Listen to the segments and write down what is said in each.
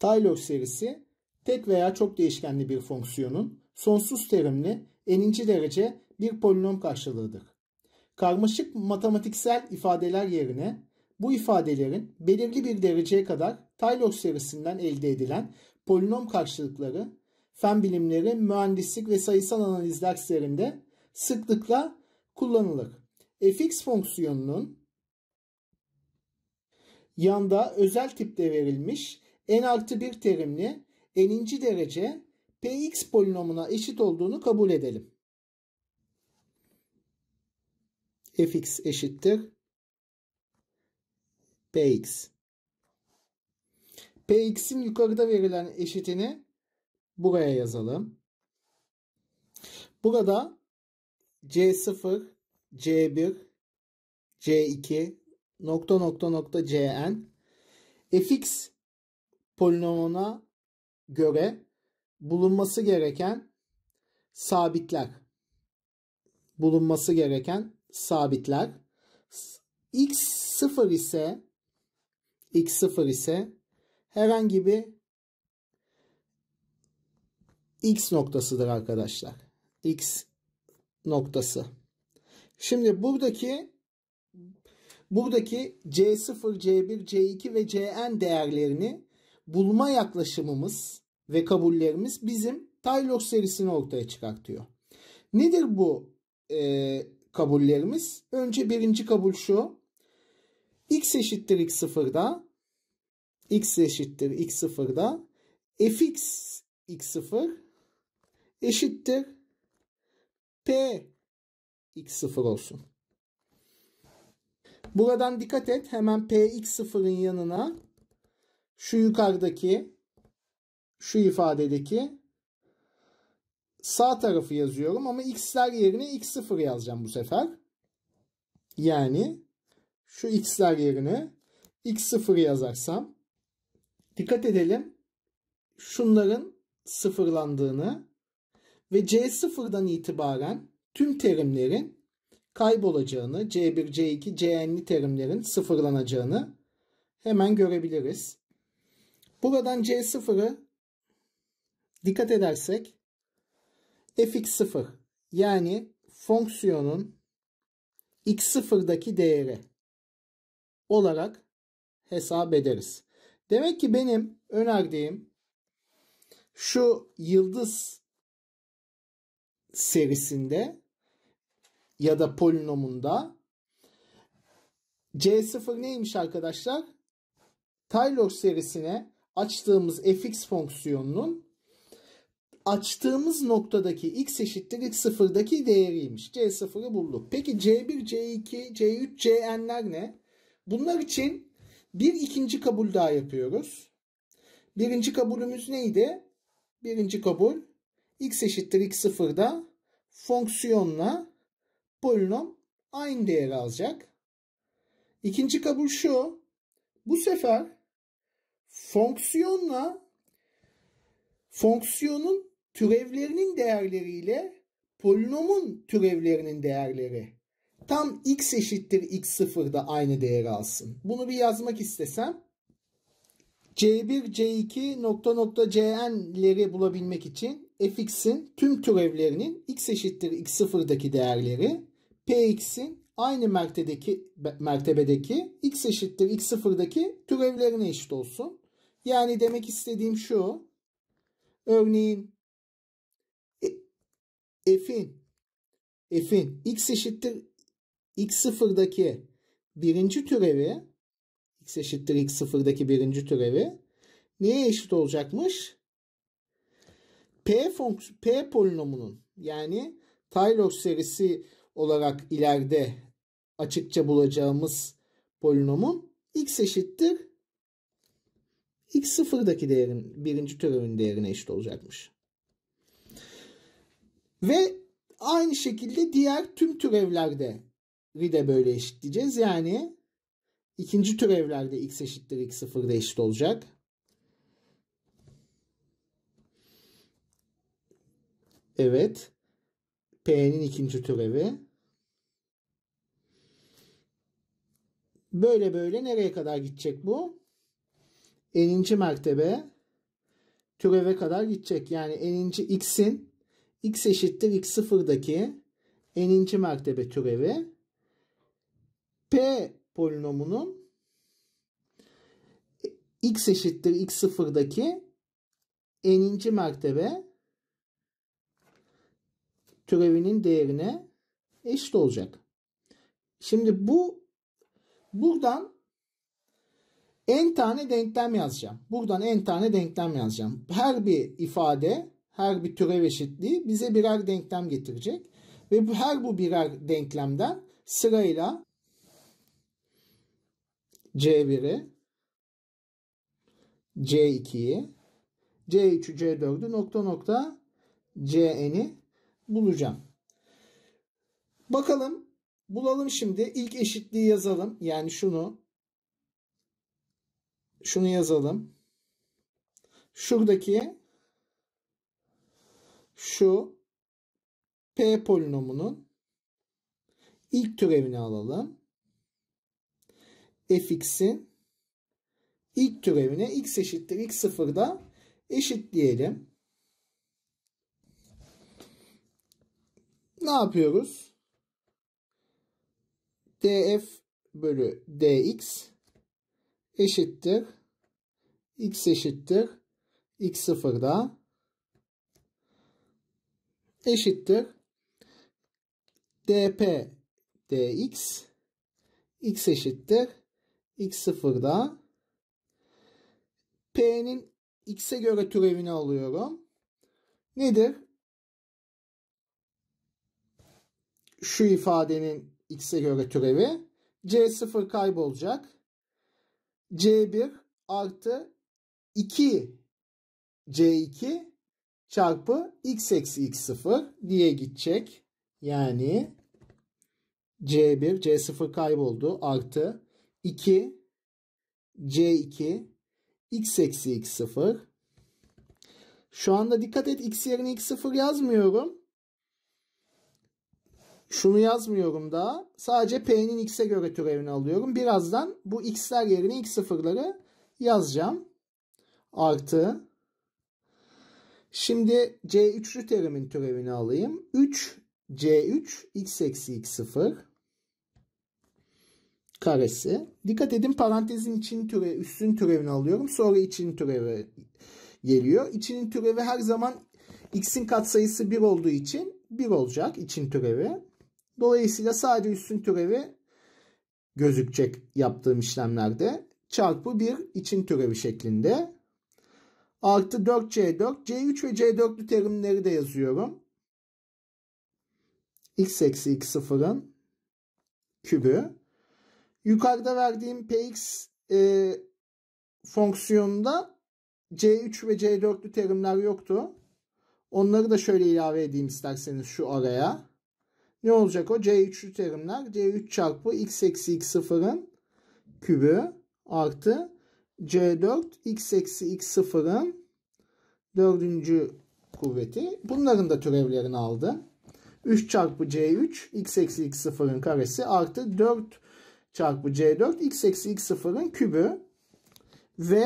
Taylor serisi tek veya çok değişkenli bir fonksiyonun sonsuz terimli eninci derece bir polinom karşılığıdır. Karmaşık matematiksel ifadeler yerine bu ifadelerin belirli bir dereceye kadar Taylor serisinden elde edilen polinom karşılıkları fen bilimleri, mühendislik ve sayısal analiz derslerinde sıklıkla kullanılır. fx fonksiyonunun yanda özel tipte verilmiş n artı 1 terimli n'inci derece px polinomuna eşit olduğunu kabul edelim. fx eşittir px. px'in yukarıda verilen eşitini buraya yazalım. Burada c0, c1, c2, nokta nokta nokta cn fx polinomuna göre bulunması gereken sabitler bulunması gereken sabitler x0 ise x0 ise herhangi bir x noktasıdır arkadaşlar. x noktası. Şimdi buradaki buradaki c0, c1, c2 ve cn değerlerini bulma yaklaşımımız ve kabullerimiz bizim Taylor serisini ortaya çıkartıyor. Nedir bu e, kabullerimiz? Önce birinci kabul şu. x eşittir x sıfırda x eşittir x sıfırda fx x sıfır eşittir p x sıfır olsun. Buradan dikkat et hemen p x sıfırın yanına şu yukarıdaki şu ifadedeki sağ tarafı yazıyorum ama x'ler yerine x0 yazacağım bu sefer. Yani şu x'ler yerine x0 yazarsam dikkat edelim şunların sıfırlandığını ve c0'dan itibaren tüm terimlerin kaybolacağını, c1, c2, cn'li terimlerin sıfırlanacağını hemen görebiliriz. Buradan C0'ı dikkat edersek fx0 yani fonksiyonun x0'daki değeri olarak hesap ederiz. Demek ki benim önerdiğim şu yıldız serisinde ya da polinomunda C0 neymiş arkadaşlar? Taylor serisine açtığımız fx fonksiyonunun açtığımız noktadaki x eşittir x0'daki değeriymiş. C0'ı bulduk. Peki C1, C2, C3, Cn'ler ne? Bunlar için bir ikinci kabul daha yapıyoruz. Birinci kabulümüz neydi? Birinci kabul x eşittir x sıfırda fonksiyonla polinom aynı değeri alacak. İkinci kabul şu. Bu sefer fonksiyonla fonksiyonun türevlerinin değerleriyle polinomun türevlerinin değerleri tam x eşittir x sıfırda aynı değeri alsın. Bunu bir yazmak istesem c1, c2, nokta nokta cn'leri bulabilmek için fx'in tüm türevlerinin x eşittir x sıfırdaki değerleri px'in aynı mertebedeki, mertebedeki x eşittir x sıfırdaki türevlerine eşit olsun. Yani demek istediğim şu. Örneğin e, f'in f'in x eşittir x sıfırdaki birinci türevi x eşittir x sıfırdaki birinci türevi neye eşit olacakmış? P, fonks P polinomunun yani Taylor serisi olarak ileride açıkça bulacağımız polinomun x eşittir x sıfırdaki değerin birinci türevin değerine eşit olacakmış. Ve aynı şekilde diğer tüm türevlerde de böyle eşitleyeceğiz. Yani ikinci türevlerde x eşittir x sıfırda eşit olacak. Evet. P'nin ikinci türevi. Böyle böyle nereye kadar gidecek bu? eninci mertebe türeve kadar gidecek. Yani eninci x'in x eşittir x sıfırdaki eninci mertebe türevi p polinomunun x eşittir x sıfırdaki eninci mertebe türevinin değerine eşit olacak. Şimdi bu buradan n tane denklem yazacağım. Buradan n tane denklem yazacağım. Her bir ifade, her bir türev eşitliği bize birer denklem getirecek. Ve bu, her bu birer denklemden sırayla C1'i, C2'yi, C3'ü, C4'ü nokta nokta CN'i bulacağım. Bakalım bulalım şimdi. İlk eşitliği yazalım. Yani şunu şunu yazalım. Şuradaki şu P polinomunun ilk türevini alalım. fx'in ilk türevine x eşittir x sıfırda eşitleyelim. Ne yapıyoruz? df bölü dx eşittir x eşittir x sıfırda eşittir dp dx x eşittir x sıfırda p'nin x'e göre türevini alıyorum. Nedir? Şu ifadenin x'e göre türevi. c sıfır kaybolacak. C1 artı 2 C2 çarpı x eksi x0 diye gidecek. Yani C1 C0 kayboldu artı 2 C2 x eksi x0 şu anda dikkat et x yerine x0 yazmıyorum. Şunu yazmıyorum daha. Sadece P'nin X'e göre türevini alıyorum. Birazdan bu X'ler yerine X sıfırları yazacağım. Artı. Şimdi C3'lü terimin türevini alayım. 3 C3 X eksi X sıfır karesi. Dikkat edin parantezin için türe, üstün türevini alıyorum. Sonra için türevi geliyor. İçinin türevi her zaman x'in katsayısı 1 olduğu için 1 olacak için türevi. Dolayısıyla sadece üstün türevi gözükecek yaptığım işlemlerde. Çarpı 1 için türevi şeklinde. Artı 4C4, C3 ve C4'lü terimleri de yazıyorum. X eksi X0'ın kübü. Yukarıda verdiğim Px e, fonksiyonunda C3 ve C4'lü terimler yoktu. Onları da şöyle ilave edeyim isterseniz şu araya. Ne olacak o? C3'lü terimler. C3 çarpı x eksi x0'ın kübü artı C4 x eksi x0'ın dördüncü kuvveti. Bunların da türevlerini aldı. 3 çarpı C3 x eksi x0'ın karesi artı 4 çarpı C4 x eksi x0'ın kübü ve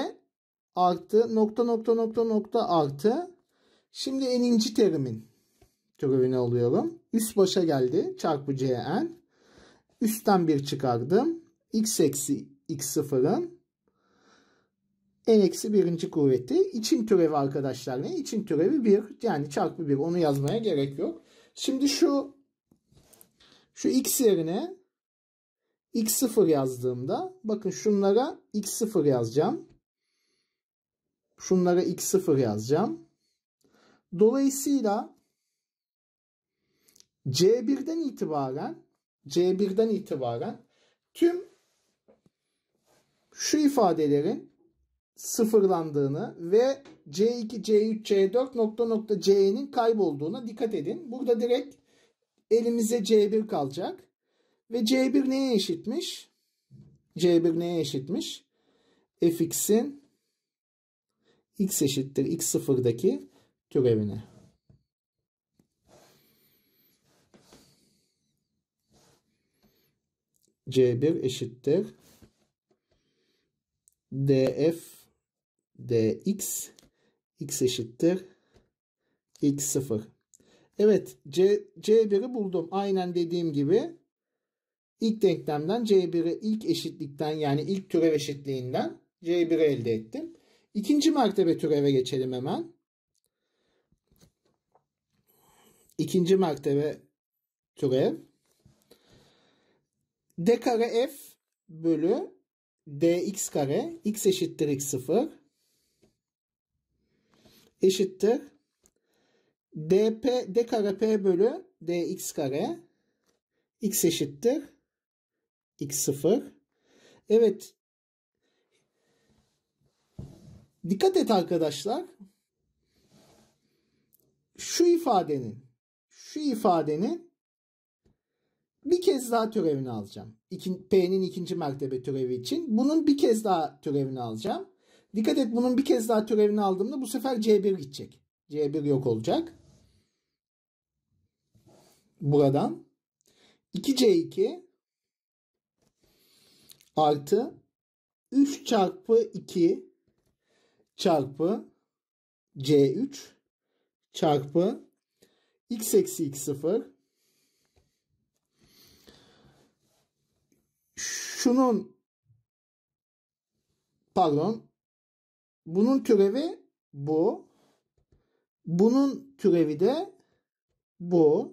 artı nokta nokta nokta nokta artı şimdi eninci terimin türevini alıyorum. Üst başa geldi. Çarpı Cn. Üstten bir çıkardım. X eksi X0'ın n eksi birinci kuvveti için türevi arkadaşlar ne? İçin türevi 1 yani çarpı 1 onu yazmaya gerek yok. Şimdi şu şu x yerine x0 yazdığımda bakın şunlara x0 yazacağım. Şunlara x0 yazacağım. Dolayısıyla C1'den itibaren C1'den itibaren tüm şu ifadelerin sıfırlandığını ve C2, C3, C4 nokta nokta C'nin kaybolduğuna dikkat edin. Burada direkt elimize C1 kalacak. Ve C1 neye eşitmiş? C1 neye eşitmiş? fx'in x eşittir x sıfırdaki türevine. C1 eşittir. DF DX X eşittir. X0. Evet C, C1'i buldum. Aynen dediğim gibi ilk denklemden C1'i ilk eşitlikten yani ilk türev eşitliğinden C1'i elde ettim. İkinci mertebe türeve geçelim hemen. İkinci mertebe türev d kare f bölü dx kare x eşittir x sıfır eşittir dp d kare p bölü dx kare x eşittir x sıfır evet dikkat et arkadaşlar şu ifadenin şu ifadenin bir kez daha türevini alacağım. P'nin ikinci mertebe türevi için. Bunun bir kez daha türevini alacağım. Dikkat et bunun bir kez daha türevini aldığımda bu sefer C1 gidecek. C1 yok olacak. Buradan 2C2 artı 3 çarpı 2 çarpı C3 çarpı x eksi x0 şunun pardon bunun türevi bu. Bunun türevi de bu.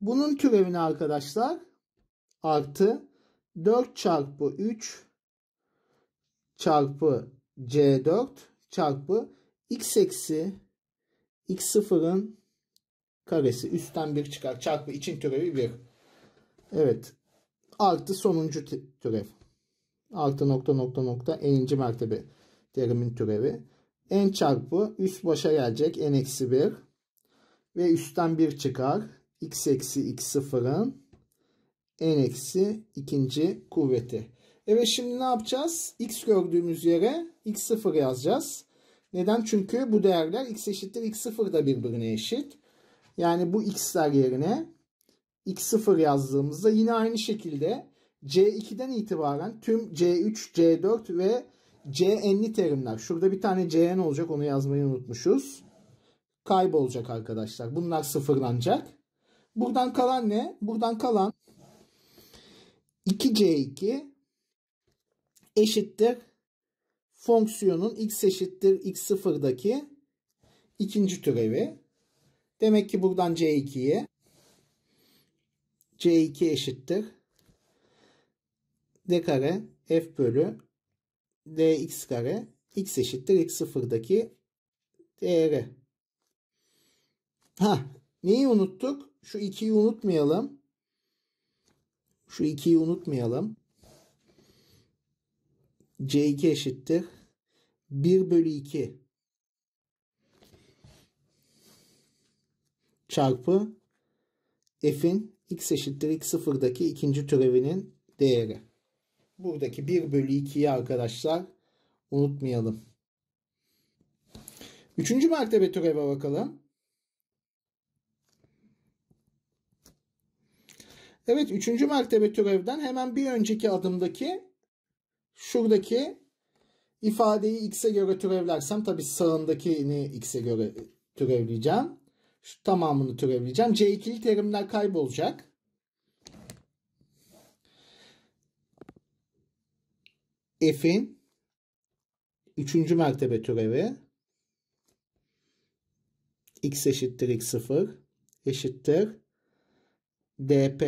Bunun türevini arkadaşlar artı 4 çarpı 3 çarpı C4 çarpı x eksi x0'ın karesi üstten 1 çıkar çarpı için türevi 1. Evet artı sonuncu türev. Artı nokta nokta nokta eninci mertebe terimin türevi. N çarpı üst başa gelecek n eksi 1 ve üstten 1 çıkar. x eksi x sıfırın n eksi ikinci kuvveti. Evet şimdi ne yapacağız? x gördüğümüz yere x sıfır yazacağız. Neden? Çünkü bu değerler x eşittir x sıfır da birbirine eşit. Yani bu x'ler yerine x0 yazdığımızda yine aynı şekilde C2'den itibaren tüm C3, C4 ve CN'li terimler. Şurada bir tane CN olacak onu yazmayı unutmuşuz. Kaybolacak arkadaşlar. Bunlar sıfırlanacak. Buradan kalan ne? Buradan kalan 2C2 eşittir fonksiyonun x eşittir x0'daki ikinci türevi. Demek ki buradan C2'ye C2 eşittir. D kare F bölü DX kare X eşittir X0'daki değeri. Ha, neyi unuttuk? Şu 2'yi unutmayalım. Şu 2'yi unutmayalım. C2 eşittir. 1 bölü 2 çarpı f'in x eşittir x0'daki ikinci türevinin değeri. Buradaki 1 bölü 2'yi arkadaşlar unutmayalım. Üçüncü mertebe türeve bakalım. Evet üçüncü mertebe türevden hemen bir önceki adımdaki şuradaki ifadeyi x'e göre türevlersem tabi sağındakini x'e göre türevleyeceğim. Şu tamamını türevleyeceğim. C2'li terimler kaybolacak. F'in 3. mertebe türevi x eşittir x0 eşittir dp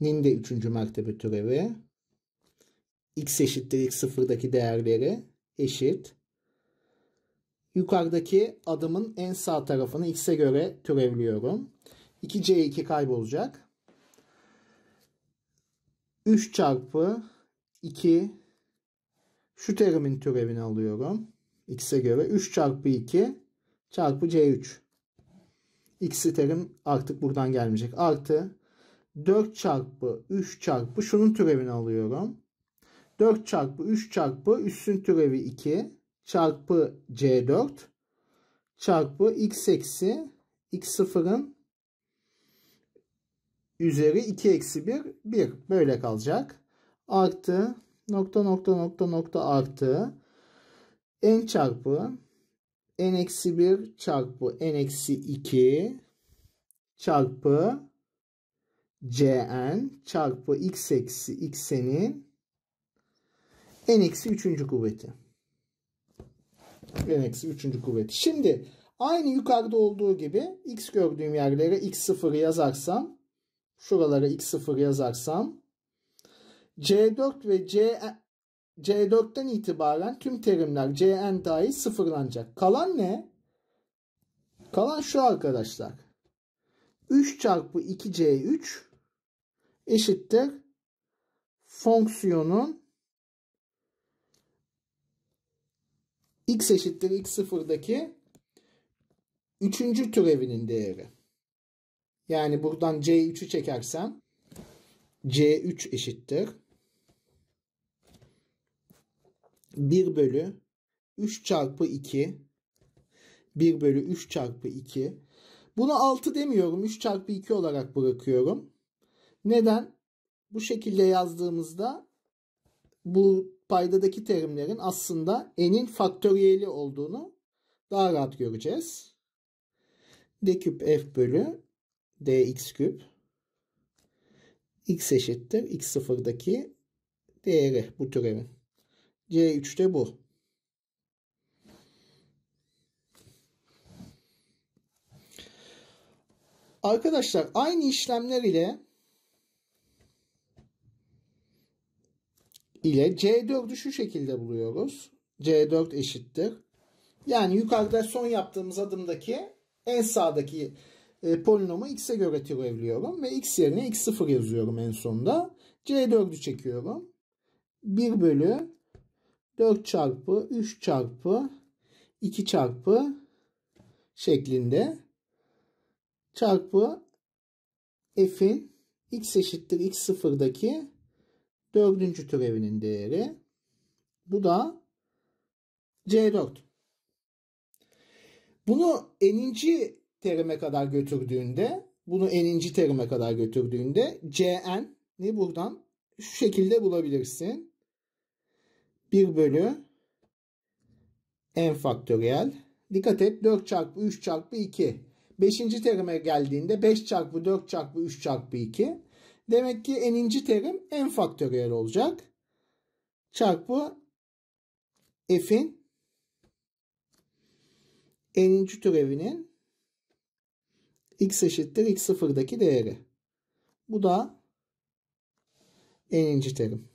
nin de 3. mertebe türevi x eşittir x0'daki değerleri eşit Yukarıdaki adımın en sağ tarafını x'e göre türevliyorum. 2c2 kaybolacak. 3 çarpı 2 şu terimin türevini alıyorum. X'e göre 3 çarpı 2 çarpı C3. X'i terim artık buradan gelmeyecek. Artı 4 çarpı 3 çarpı şunun türevini alıyorum. 4 çarpı 3 çarpı üssün türevi 2 çarpı C4 çarpı x eksi x0'ın üzeri 2 eksi 1 1 böyle kalacak. Artı nokta nokta nokta nokta artı n çarpı n eksi 1 çarpı n eksi 2 çarpı cn çarpı x eksi x'nin n eksi 3. kuvveti n eksi 3. kuvveti. Şimdi aynı yukarıda olduğu gibi x gördüğüm yerlere x0 yazarsam şuralara x0 yazarsam c4 ve c C4'ten itibaren tüm terimler Cn dahil sıfırlanacak. Kalan ne? Kalan şu arkadaşlar. 3 çarpı 2C3 eşittir fonksiyonun x eşittir x sıfırdaki üçüncü türevinin değeri. Yani buradan C3'ü çekersem C3 eşittir. 1 bölü 3 çarpı 2 1 bölü 3 çarpı 2 Bunu 6 demiyorum. 3 çarpı 2 olarak bırakıyorum. Neden? Bu şekilde yazdığımızda bu paydadaki terimlerin aslında n'in faktöriyeli olduğunu daha rahat göreceğiz. d küp f bölü dx küp x eşittir x sıfırdaki değeri bu türevin. c3'te bu. Arkadaşlar aynı işlemler ile ile C4'ü şu şekilde buluyoruz. C4 eşittir. Yani yukarıda son yaptığımız adımdaki en sağdaki e, polinomu x'e göre türevliyorum ve x yerine x0 yazıyorum en sonda. C4'ü çekiyorum. 1 bölü 4 çarpı 3 çarpı 2 çarpı şeklinde çarpı f'in x eşittir x0'daki Dördüncü türevinin değeri. Bu da C4. Bunu eninci terime kadar götürdüğünde bunu eninci terime kadar götürdüğünde Cn'i buradan şu şekilde bulabilirsin. 1 bölü n faktöriyel. Dikkat et 4 çarpı 3 çarpı 2. 5. terime geldiğinde 5 çarpı 4 çarpı 3 çarpı 2. Demek ki eninci terim n faktöriyel olacak. Çarpı f'in n'inci türevinin x eşittir x sıfırdaki değeri. Bu da n'inci terim.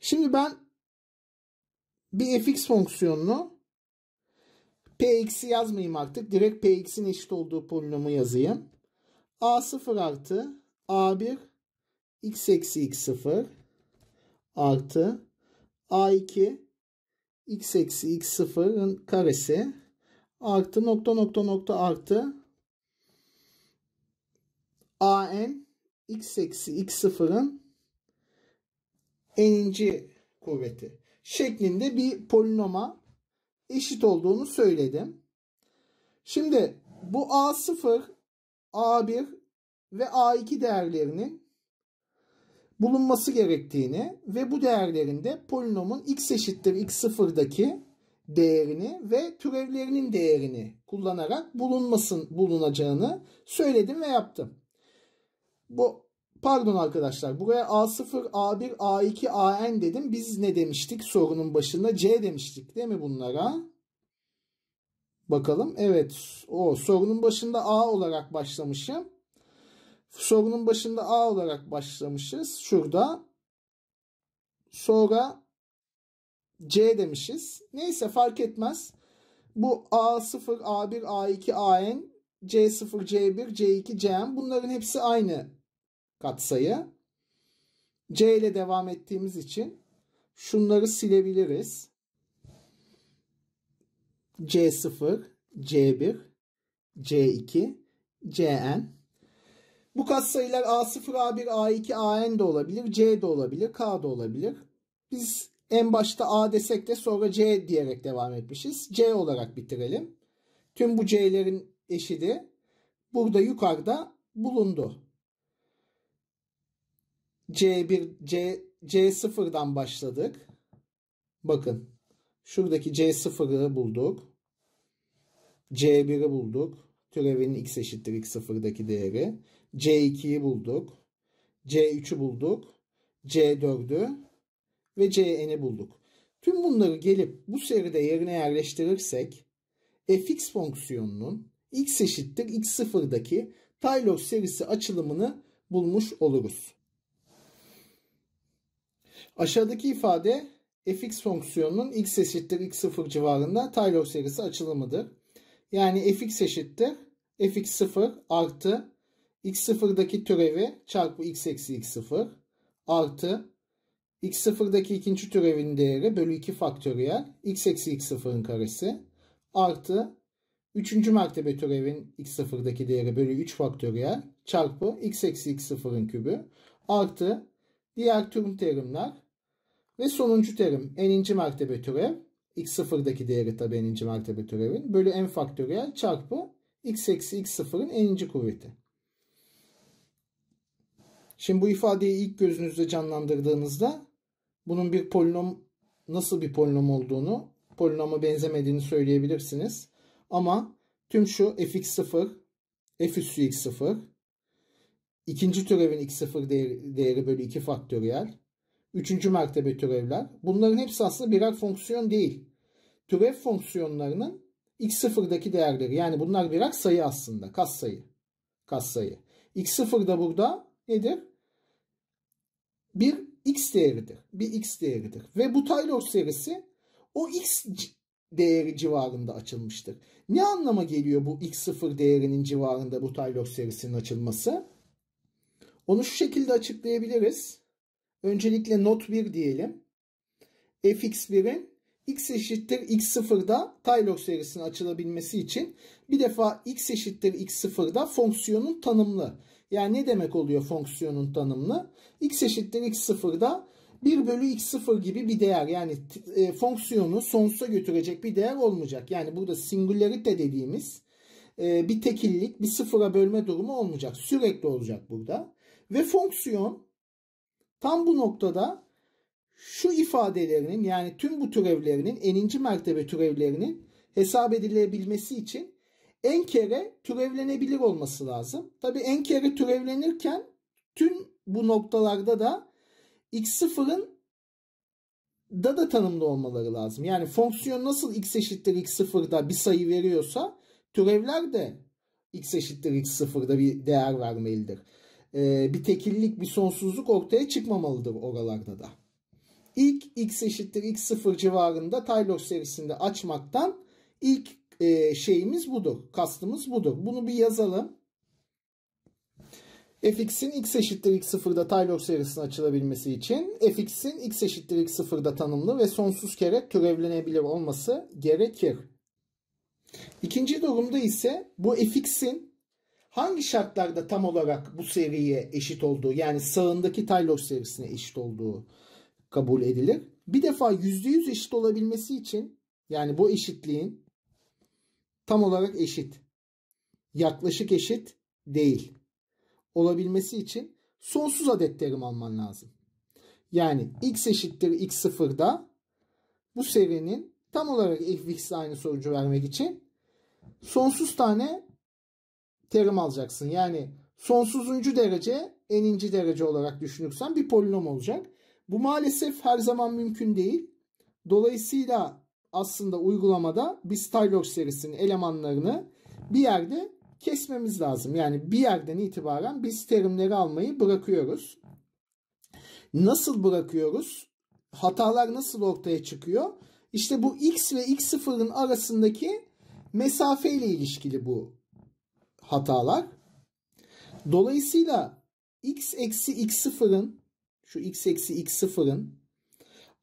Şimdi ben bir fx fonksiyonunu Px'i yazmayayım artık. Direkt Px'in eşit olduğu polinomu yazayım. A0 artı A1 x eksi x0 artı A2 x eksi x0'ın karesi artı nokta nokta nokta artı an x eksi x0'ın n'inci kuvveti şeklinde bir polinoma eşit olduğunu söyledim. Şimdi bu A0, A1 ve A2 değerlerinin bulunması gerektiğini ve bu değerlerinde polinomun x eşittir x0'daki değerini ve türevlerinin değerini kullanarak bulunmasın bulunacağını söyledim ve yaptım. Bu Pardon arkadaşlar buraya A0, A1, A2, AN dedim. Biz ne demiştik sorunun başında? C demiştik değil mi bunlara? Bakalım. Evet o sorunun başında A olarak başlamışım. Sorunun başında A olarak başlamışız. Şurada. Sonra C demişiz. Neyse fark etmez. Bu A0, A1, A2, AN, C0, C1, C2, CN bunların hepsi aynı katsayı. C ile devam ettiğimiz için şunları silebiliriz. C0, C1, C2, Cn. Bu katsayılar A0, A1, A2, An de olabilir, C de olabilir, K da olabilir. Biz en başta A desek de sonra C diyerek devam etmişiz. C olarak bitirelim. Tüm bu C'lerin eşidi burada yukarıda bulundu. C1 C C0'dan başladık. Bakın şuradaki C0'ı bulduk. C1'i bulduk. Türevinin x eşittir x0'daki değeri. C2'yi bulduk. C3'ü bulduk. C4'ü ve Cn'i bulduk. Tüm bunları gelip bu seride yerine yerleştirirsek fx fonksiyonunun x eşittir x0'daki Taylor serisi açılımını bulmuş oluruz. Aşağıdaki ifade fx fonksiyonunun x eşittir x0 civarında Taylor serisi açılımıdır. Yani fx eşittir fx0 artı x0'daki türevi çarpı x eksi x0 artı x0'daki ikinci türevin değeri bölü 2 faktöriyel x eksi x0'ın karesi artı üçüncü mertebe türevin x0'daki değeri bölü 3 faktöriyel çarpı x eksi x0'ın kübü artı Diğer tüm terimler ve sonuncu terim n'inci mertebe türev. x sıfırdaki değeri tabi n'inci mertebe türevin. Bölü n faktöriyel çarpı x eksi x sıfırın n'inci kuvveti. Şimdi bu ifadeyi ilk gözünüzde canlandırdığınızda bunun bir polinom nasıl bir polinom olduğunu polinoma benzemediğini söyleyebilirsiniz. Ama tüm şu fx sıfır, f üssü x sıfır. İkinci türevin x0 değeri, değeri bölü 2 faktöriyel. Üçüncü mertebe türevler. Bunların hepsi aslında birer fonksiyon değil. Türev fonksiyonlarının x0'daki değerleri. Yani bunlar birer sayı aslında. Kas sayı. Kas sayı. x0 da burada nedir? Bir x değeridir. Bir x değeridir. Ve bu Taylor serisi o x değeri civarında açılmıştır. Ne anlama geliyor bu x0 değerinin civarında bu Taylor serisinin açılması? Onu şu şekilde açıklayabiliriz. Öncelikle not 1 diyelim. fx1'in x eşittir x0'da Taylor serisinin açılabilmesi için bir defa x eşittir x0'da fonksiyonun tanımlı. Yani ne demek oluyor fonksiyonun tanımlı? x eşittir x0'da 1 bölü x0 gibi bir değer yani e, fonksiyonu sonsuza götürecek bir değer olmayacak. Yani burada singularite dediğimiz e, bir tekillik bir sıfıra bölme durumu olmayacak. Sürekli olacak burada. Ve fonksiyon tam bu noktada şu ifadelerinin yani tüm bu türevlerinin eninci mertebe türevlerinin hesap edilebilmesi için en kere türevlenebilir olması lazım. Tabi en kere türevlenirken tüm bu noktalarda da x0'ın da da tanımlı olmaları lazım. Yani fonksiyon nasıl x eşittir x0'da bir sayı veriyorsa türevler de x eşittir x0'da bir değer vermelidir. E, bir tekillik, bir sonsuzluk ortaya çıkmamalıdır oralarda da. İlk x eşittir x sıfır civarında Taylor serisinde açmaktan ilk e, şeyimiz budur. Kastımız budur. Bunu bir yazalım. fx'in x eşittir x sıfırda Taylor serisinin açılabilmesi için fx'in x eşittir x sıfırda tanımlı ve sonsuz kere türevlenebilir olması gerekir. İkinci durumda ise bu fx'in hangi şartlarda tam olarak bu seriye eşit olduğu yani sağındaki Taylor serisine eşit olduğu kabul edilir. Bir defa %100 eşit olabilmesi için yani bu eşitliğin tam olarak eşit, yaklaşık eşit değil olabilmesi için sonsuz adet terim alman lazım. Yani x eşittir x sıfırda bu serinin tam olarak fx aynı sonucu vermek için sonsuz tane terim alacaksın. Yani sonsuzuncu derece eninci derece olarak düşünürsen bir polinom olacak. Bu maalesef her zaman mümkün değil. Dolayısıyla aslında uygulamada biz Taylor serisinin elemanlarını bir yerde kesmemiz lazım. Yani bir yerden itibaren biz terimleri almayı bırakıyoruz. Nasıl bırakıyoruz? Hatalar nasıl ortaya çıkıyor? İşte bu x ve x0'ın arasındaki mesafe ile ilişkili bu hatalar. Dolayısıyla x eksi x sıfırın şu x eksi x sıfırın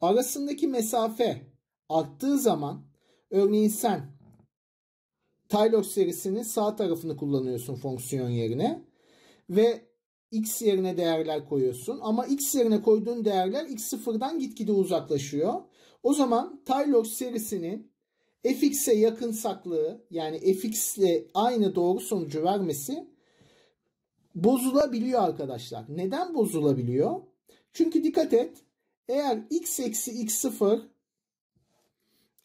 arasındaki mesafe arttığı zaman örneğin sen Taylor serisinin sağ tarafını kullanıyorsun fonksiyon yerine ve x yerine değerler koyuyorsun ama x yerine koyduğun değerler x sıfırdan gitgide uzaklaşıyor. O zaman Taylor serisinin fx'e yakınsaklığı yani fx ile aynı doğru sonucu vermesi bozulabiliyor arkadaşlar. Neden bozulabiliyor? Çünkü dikkat et eğer x eksi x0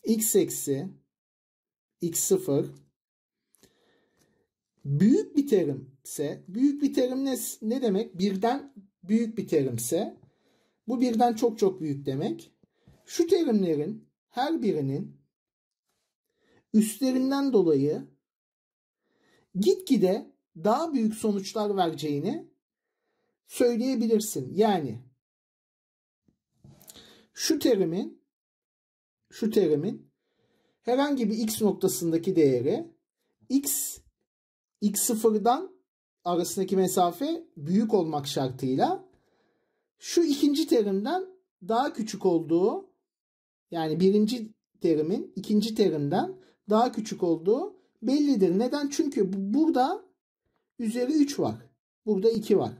x eksi x0 büyük bir terimse büyük bir terim ne, ne demek? Birden büyük bir terimse bu birden çok çok büyük demek. Şu terimlerin her birinin üstlerinden dolayı gitgide daha büyük sonuçlar vereceğini söyleyebilirsin. Yani şu terimin şu terimin herhangi bir x noktasındaki değeri x x sıfırdan arasındaki mesafe büyük olmak şartıyla şu ikinci terimden daha küçük olduğu yani birinci terimin ikinci terimden daha küçük olduğu bellidir. Neden? Çünkü burada üzeri 3 var. Burada 2 var.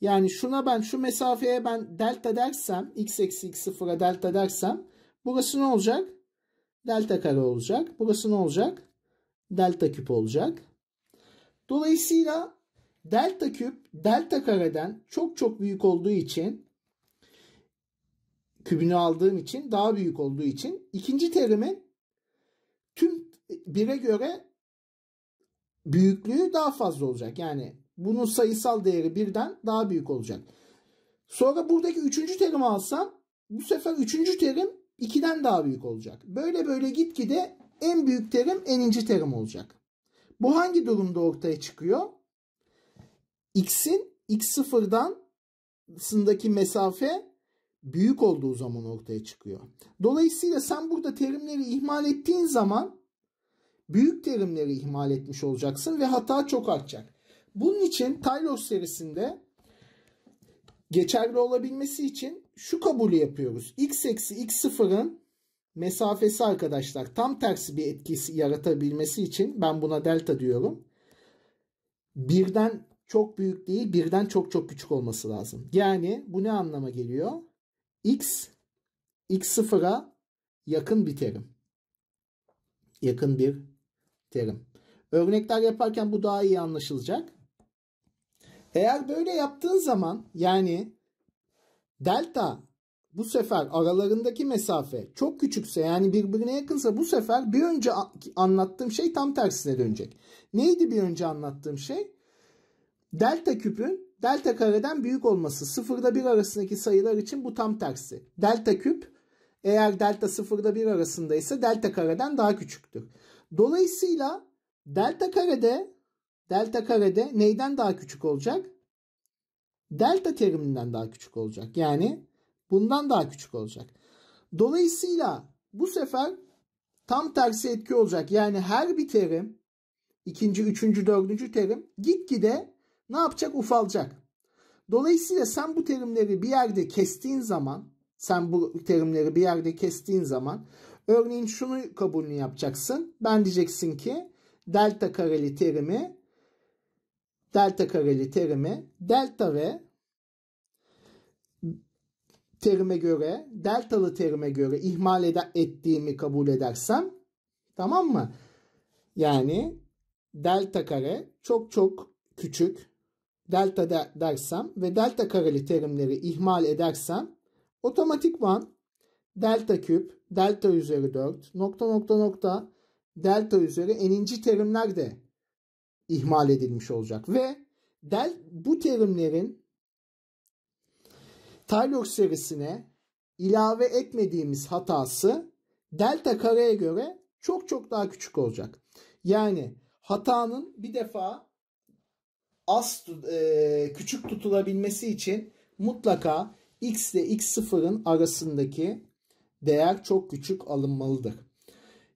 Yani şuna ben şu mesafeye ben delta dersem x eksi x sıfıra delta dersem burası ne olacak? Delta kare olacak. Burası ne olacak? Delta küp olacak. Dolayısıyla delta küp delta kareden çok çok büyük olduğu için kübünü aldığım için daha büyük olduğu için ikinci terimin tüm e, bire göre büyüklüğü daha fazla olacak. Yani bunun sayısal değeri birden daha büyük olacak. Sonra buradaki üçüncü terimi alsam bu sefer üçüncü terim 2'den daha büyük olacak. Böyle böyle gitgide en büyük terim eninci terim olacak. Bu hangi durumda ortaya çıkıyor? X'in x sıfırdan sındaki mesafe büyük olduğu zaman ortaya çıkıyor. Dolayısıyla sen burada terimleri ihmal ettiğin zaman büyük terimleri ihmal etmiş olacaksın ve hata çok artacak. Bunun için Talos serisinde geçerli olabilmesi için şu kabulü yapıyoruz. x eksi x sıfırın mesafesi arkadaşlar tam tersi bir etkisi yaratabilmesi için ben buna delta diyorum. Birden çok büyük değil birden çok çok küçük olması lazım. Yani bu ne anlama geliyor? x x sıfıra yakın bir terim. Yakın bir terim. Örnekler yaparken bu daha iyi anlaşılacak. Eğer böyle yaptığın zaman yani delta bu sefer aralarındaki mesafe çok küçükse yani birbirine yakınsa bu sefer bir önce anlattığım şey tam tersine dönecek. Neydi bir önce anlattığım şey? Delta küpün delta kareden büyük olması. Sıfırda bir arasındaki sayılar için bu tam tersi. Delta küp eğer delta sıfırda bir arasında ise delta kareden daha küçüktür. Dolayısıyla delta karede delta karede neyden daha küçük olacak? Delta teriminden daha küçük olacak. Yani bundan daha küçük olacak. Dolayısıyla bu sefer tam tersi etki olacak. Yani her bir terim ikinci, üçüncü, dördüncü terim gitgide ne yapacak? Ufalacak. Dolayısıyla sen bu terimleri bir yerde kestiğin zaman sen bu terimleri bir yerde kestiğin zaman örneğin şunu kabulünü yapacaksın. Ben diyeceksin ki delta kareli terimi delta kareli terimi delta ve terime göre deltalı terime göre ihmal ed- ettiğimi kabul edersem tamam mı? Yani delta kare çok çok küçük delta de dersem ve delta kareli terimleri ihmal edersem otomatikman delta küp, delta üzeri 4, nokta nokta nokta delta üzeri eninci terimler de ihmal edilmiş olacak. Ve del, bu terimlerin Taylor serisine ilave etmediğimiz hatası delta kareye göre çok çok daha küçük olacak. Yani hatanın bir defa az e, küçük tutulabilmesi için mutlaka x ile x0'ın arasındaki değer çok küçük alınmalıdır.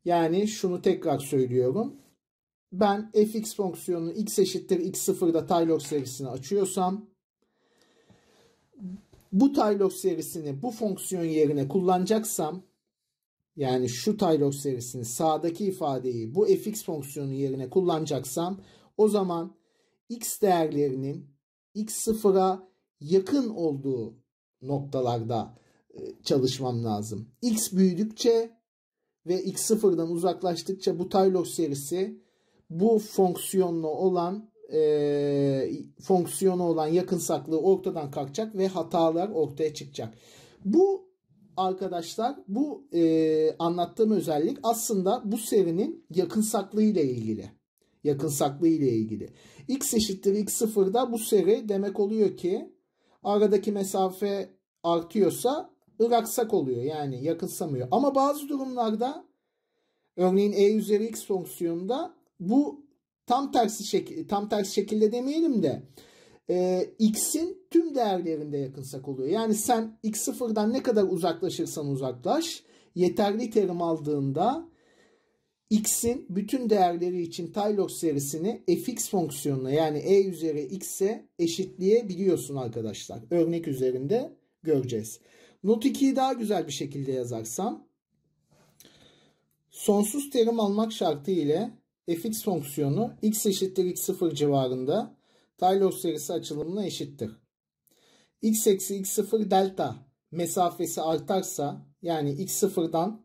Yani şunu tekrar söylüyorum. Ben fx fonksiyonunu x eşittir x0'da Taylor serisini açıyorsam bu Taylor serisini bu fonksiyon yerine kullanacaksam yani şu Taylor serisini sağdaki ifadeyi bu fx fonksiyonu yerine kullanacaksam o zaman x değerlerinin x sıfıra yakın olduğu noktalarda e, çalışmam lazım. x büyüdükçe ve x sıfırdan uzaklaştıkça bu Taylor serisi bu fonksiyonla olan e, fonksiyonu olan yakınsaklığı ortadan kalkacak ve hatalar ortaya çıkacak. Bu arkadaşlar bu e, anlattığım özellik aslında bu serinin yakınsaklığı ile ilgili. Yakın ile ilgili. X eşittir X0'da bu seri demek oluyor ki aradaki mesafe artıyorsa ıraksak oluyor. Yani yakınsamıyor. Ama bazı durumlarda örneğin E üzeri X fonksiyonunda bu tam tersi şekil tam tersi şekilde demeyelim de e, x'in tüm değerlerinde yakınsak oluyor. Yani sen x sıfırdan ne kadar uzaklaşırsan uzaklaş yeterli terim aldığında x'in bütün değerleri için Taylor serisini fx fonksiyonuna yani e üzeri x'e eşitleyebiliyorsun arkadaşlar. Örnek üzerinde göreceğiz. Not 2'yi daha güzel bir şekilde yazarsam sonsuz terim almak şartı ile fx fonksiyonu x eşittir x0 civarında Taylor serisi açılımına eşittir. x eksi x0 delta mesafesi artarsa yani x0'dan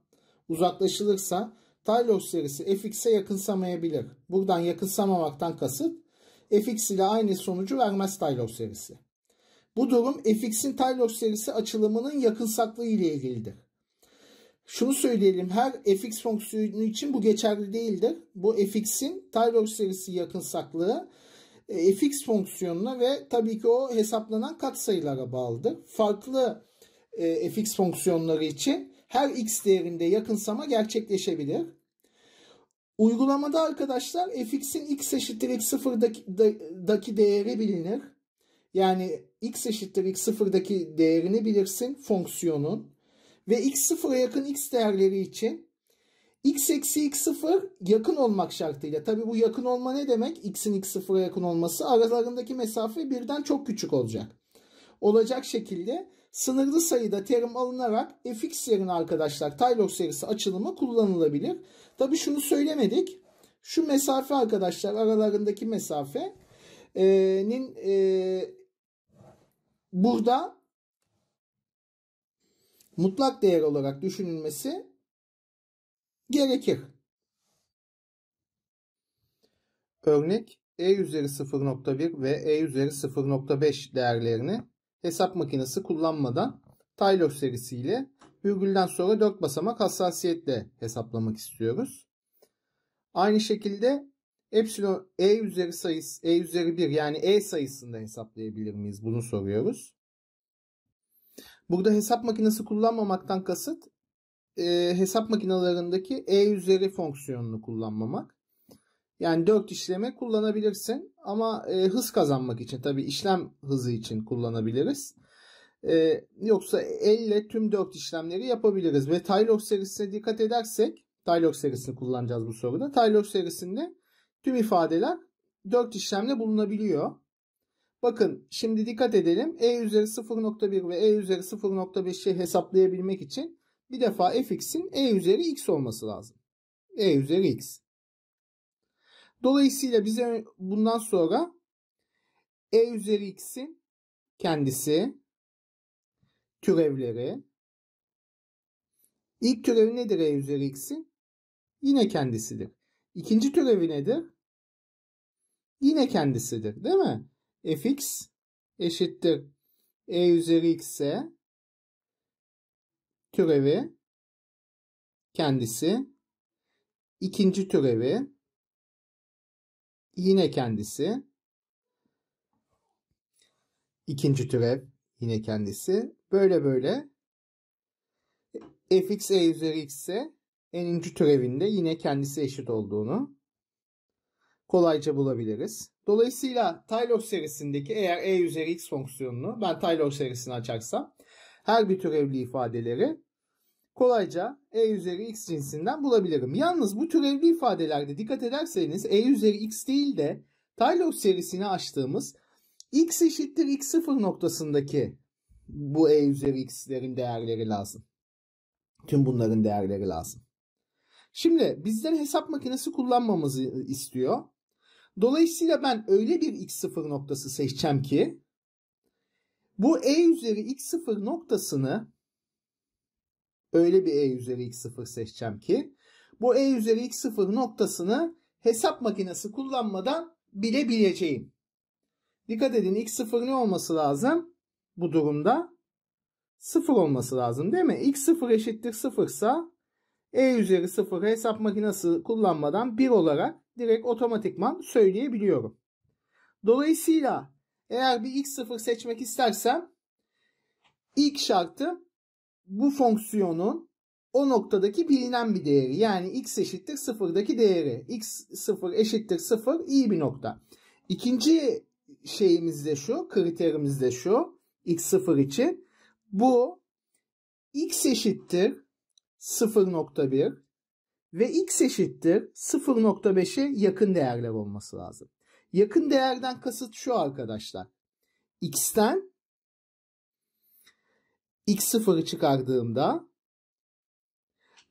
uzaklaşılırsa Talos serisi fx'e yakınsamayabilir. Buradan yakınsamamaktan kasıt fx ile aynı sonucu vermez Talos serisi. Bu durum fx'in Talos serisi açılımının yakınsaklığı ile ilgilidir. Şunu söyleyelim her fx fonksiyonu için bu geçerli değildir. Bu fx'in Taylor serisi yakınsaklığı e, fx fonksiyonuna ve tabii ki o hesaplanan katsayılara bağlıdır. Farklı e, fx fonksiyonları için her x değerinde yakınsama gerçekleşebilir. Uygulamada arkadaşlar fx'in x eşittir x0'daki değeri bilinir. Yani x eşittir x0'daki değerini bilirsin fonksiyonun. Ve x0'a yakın x değerleri için x eksi x0 yakın olmak şartıyla. Tabi bu yakın olma ne demek? x'in x0'a yakın olması aralarındaki mesafe birden çok küçük olacak. Olacak şekilde sınırlı sayıda terim alınarak fx yerine arkadaşlar Taylor serisi açılımı kullanılabilir. Tabi şunu söylemedik. Şu mesafe arkadaşlar aralarındaki mesafenin e, e, burada mutlak değer olarak düşünülmesi gerekir. Örnek e üzeri 0.1 ve e üzeri 0.5 değerlerini hesap makinesi kullanmadan Taylor serisiyle virgülden sonra 4 basamak hassasiyetle hesaplamak istiyoruz. Aynı şekilde epsilon e üzeri sayısı e üzeri 1 yani e sayısında hesaplayabilir miyiz bunu soruyoruz. Burada hesap makinesi kullanmamaktan kasıt e, hesap makinalarındaki e üzeri fonksiyonunu kullanmamak. Yani 4 işleme kullanabilirsin ama e, hız kazanmak için tabi işlem hızı için kullanabiliriz. E, yoksa elle tüm 4 işlemleri yapabiliriz ve Tylog serisine dikkat edersek Tylog serisini kullanacağız bu soruda. Tylog serisinde tüm ifadeler 4 işlemle bulunabiliyor. Bakın şimdi dikkat edelim. E üzeri 0.1 ve E üzeri 0.5'i hesaplayabilmek için bir defa fx'in E üzeri x olması lazım. E üzeri x. Dolayısıyla bize bundan sonra e üzeri x'in kendisi türevleri ilk türevi nedir e üzeri x'in? Yine kendisidir. İkinci türevi nedir? Yine kendisidir değil mi? fx eşittir e üzeri x'e türevi kendisi ikinci türevi yine kendisi. İkinci türev yine kendisi. Böyle böyle e, fx e üzeri x ise n'inci türevinde yine kendisi eşit olduğunu kolayca bulabiliriz. Dolayısıyla Taylor serisindeki eğer e üzeri x fonksiyonunu ben Taylor serisini açarsam her bir türevli ifadeleri kolayca e üzeri x cinsinden bulabilirim. Yalnız bu türevli ifadelerde dikkat ederseniz e üzeri x değil de Taylor serisini açtığımız x eşittir x0 noktasındaki bu e üzeri x'lerin değerleri lazım. Tüm bunların değerleri lazım. Şimdi bizden hesap makinesi kullanmamızı istiyor. Dolayısıyla ben öyle bir x0 noktası seçeceğim ki bu e üzeri x0 noktasını öyle bir e üzeri x0 seçeceğim ki bu e üzeri x0 noktasını hesap makinesi kullanmadan bilebileceğim. Dikkat edin x0 ne olması lazım? Bu durumda 0 olması lazım değil mi? x0 eşittir 0 ise e üzeri 0 hesap makinesi kullanmadan 1 olarak direkt otomatikman söyleyebiliyorum. Dolayısıyla eğer bir x0 seçmek istersem ilk şartım bu fonksiyonun o noktadaki bilinen bir değeri. Yani x eşittir 0'daki değeri. x 0 eşittir 0 iyi bir nokta. İkinci şeyimiz de şu, kriterimiz de şu. x0 için. Bu x eşittir 0.1 ve x eşittir 0.5'e yakın değerler olması lazım. Yakın değerden kasıt şu arkadaşlar. x'ten x0'ı çıkardığımda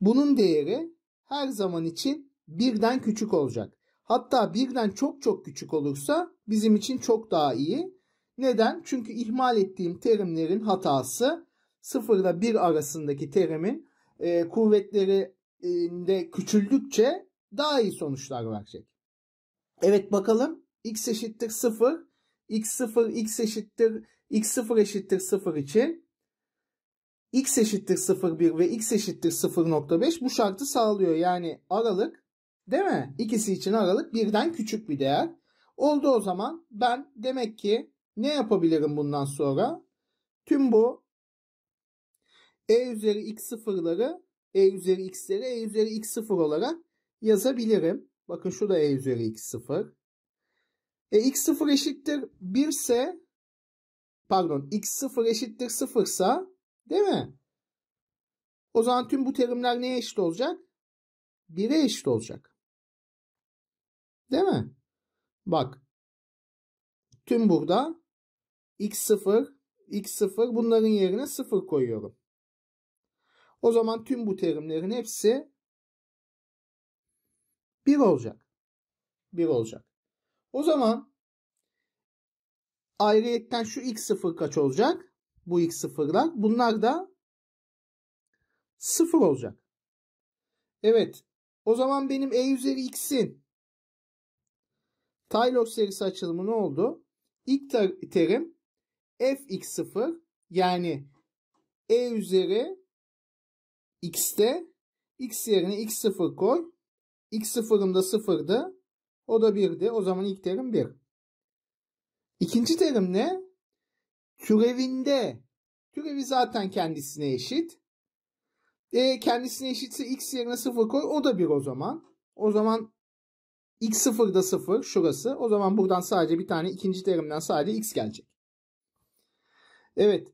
bunun değeri her zaman için birden küçük olacak. Hatta birden çok çok küçük olursa bizim için çok daha iyi. Neden? Çünkü ihmal ettiğim terimlerin hatası sıfırla bir arasındaki terimin e, kuvvetleri e, de küçüldükçe daha iyi sonuçlar verecek. Evet bakalım x eşittir 0, x0 x eşittir x0 eşittir 0 için x eşittir 0,1 ve x eşittir 0,5 bu şartı sağlıyor. Yani aralık değil mi? İkisi için aralık birden küçük bir değer. Oldu o zaman ben demek ki ne yapabilirim bundan sonra? Tüm bu e üzeri x sıfırları e üzeri x'leri e üzeri x sıfır olarak yazabilirim. Bakın şu da e üzeri x sıfır. E x sıfır eşittir 1 ise pardon x sıfır eşittir 0 ise Değil mi? O zaman tüm bu terimler neye eşit olacak? 1'e eşit olacak. Değil mi? Bak. Tüm burada x0, x0 bunların yerine 0 koyuyorum. O zaman tüm bu terimlerin hepsi 1 olacak. 1 olacak. O zaman ayrıyetten şu x0 kaç olacak? bu ilk sıfırlar. Bunlar da sıfır olacak. Evet. O zaman benim e üzeri x'in Taylor serisi açılımı ne oldu? İlk terim fx0 yani e üzeri x'te x yerine x0 koy. x0'ım da 0'dı. O da 1'di. O zaman ilk terim 1. İkinci terim ne? türevinde türevi zaten kendisine eşit. E, kendisine eşitse x yerine 0 koy. O da 1 o zaman. O zaman x 0 da 0 şurası. O zaman buradan sadece bir tane ikinci terimden sadece x gelecek. Evet.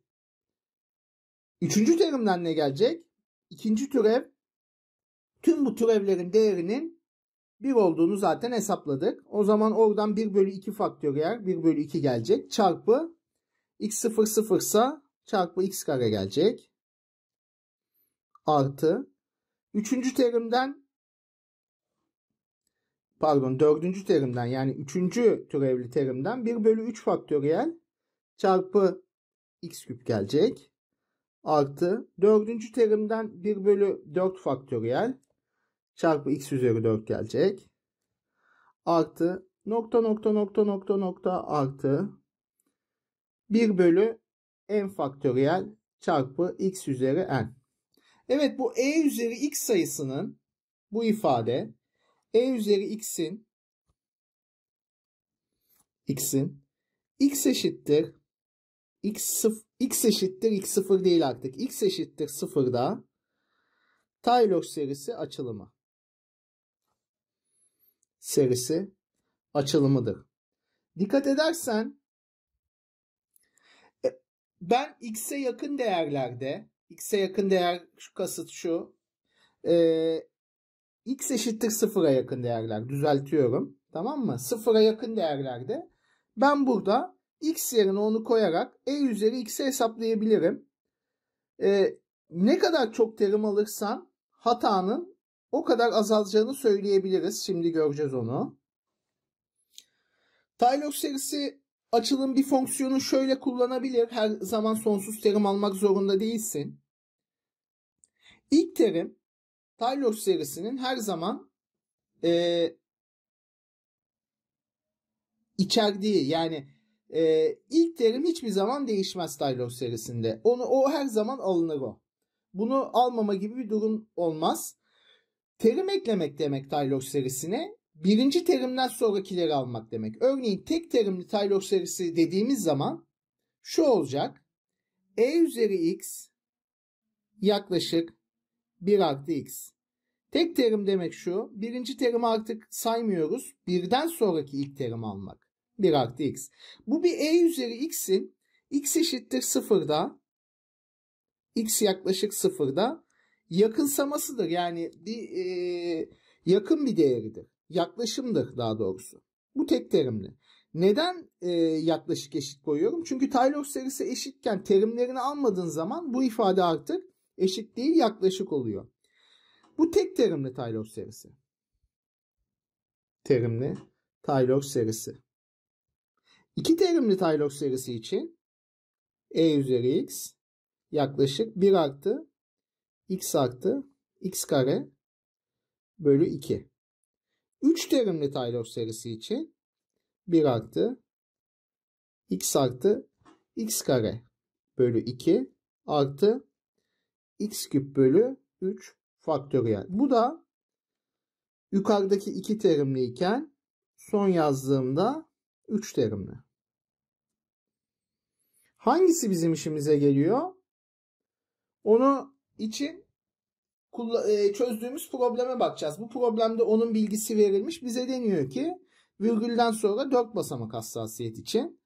Üçüncü terimden ne gelecek? İkinci türev tüm bu türevlerin değerinin 1 olduğunu zaten hesapladık. O zaman oradan 1 bölü 2 faktöriyel 1 bölü 2 gelecek. Çarpı x 0 sıfırsa çarpı x kare gelecek. Artı. Üçüncü terimden pardon dördüncü terimden yani üçüncü türevli terimden 1 bölü 3 faktöriyel çarpı x küp gelecek. Artı dördüncü terimden 1 bölü 4 faktöriyel çarpı x üzeri 4 gelecek. Artı nokta nokta nokta nokta nokta artı 1 bölü n faktöriyel çarpı x üzeri n. Evet bu e üzeri x sayısının bu ifade e üzeri x'in x'in x eşittir x, sıf, x eşittir x sıfır değil artık. x eşittir sıfırda Taylor serisi açılımı serisi açılımıdır. Dikkat edersen ben x'e yakın değerlerde x'e yakın değer şu kasıt şu e, x eşittir sıfıra yakın değerler düzeltiyorum. Tamam mı? Sıfıra yakın değerlerde ben burada x yerine onu koyarak e üzeri x'i hesaplayabilirim. E, ne kadar çok terim alırsan hatanın o kadar azalacağını söyleyebiliriz. Şimdi göreceğiz onu. Taylor serisi açılım bir fonksiyonu şöyle kullanabilir. Her zaman sonsuz terim almak zorunda değilsin. İlk terim Taylor serisinin her zaman e, içerdiği yani e, ilk terim hiçbir zaman değişmez Taylor serisinde. Onu o her zaman alınır o. Bunu almama gibi bir durum olmaz. Terim eklemek demek Taylor serisine birinci terimden sonrakileri almak demek. Örneğin tek terimli Taylor serisi dediğimiz zaman şu olacak. E üzeri x yaklaşık 1 artı x. Tek terim demek şu. Birinci terimi artık saymıyoruz. Birden sonraki ilk terim almak. 1 artı x. Bu bir e üzeri x'in x eşittir 0'da x yaklaşık 0'da yakınsamasıdır. Yani bir e, yakın bir değeridir yaklaşımdır daha doğrusu. Bu tek terimli. Neden e, yaklaşık eşit koyuyorum? Çünkü Taylor serisi eşitken terimlerini almadığın zaman bu ifade artık eşit değil yaklaşık oluyor. Bu tek terimli Taylor serisi. Terimli Taylor serisi. İki terimli Taylor serisi için e üzeri x yaklaşık 1 artı x artı x kare bölü 2. 3 terimli Taylor serisi için 1 artı x artı x kare bölü 2 artı x küp bölü 3 faktöriyel. Bu da yukarıdaki 2 terimli iken son yazdığımda 3 terimli. Hangisi bizim işimize geliyor? Onu için e, çözdüğümüz probleme bakacağız. Bu problemde onun bilgisi verilmiş. Bize deniyor ki virgülden sonra 4 basamak hassasiyet için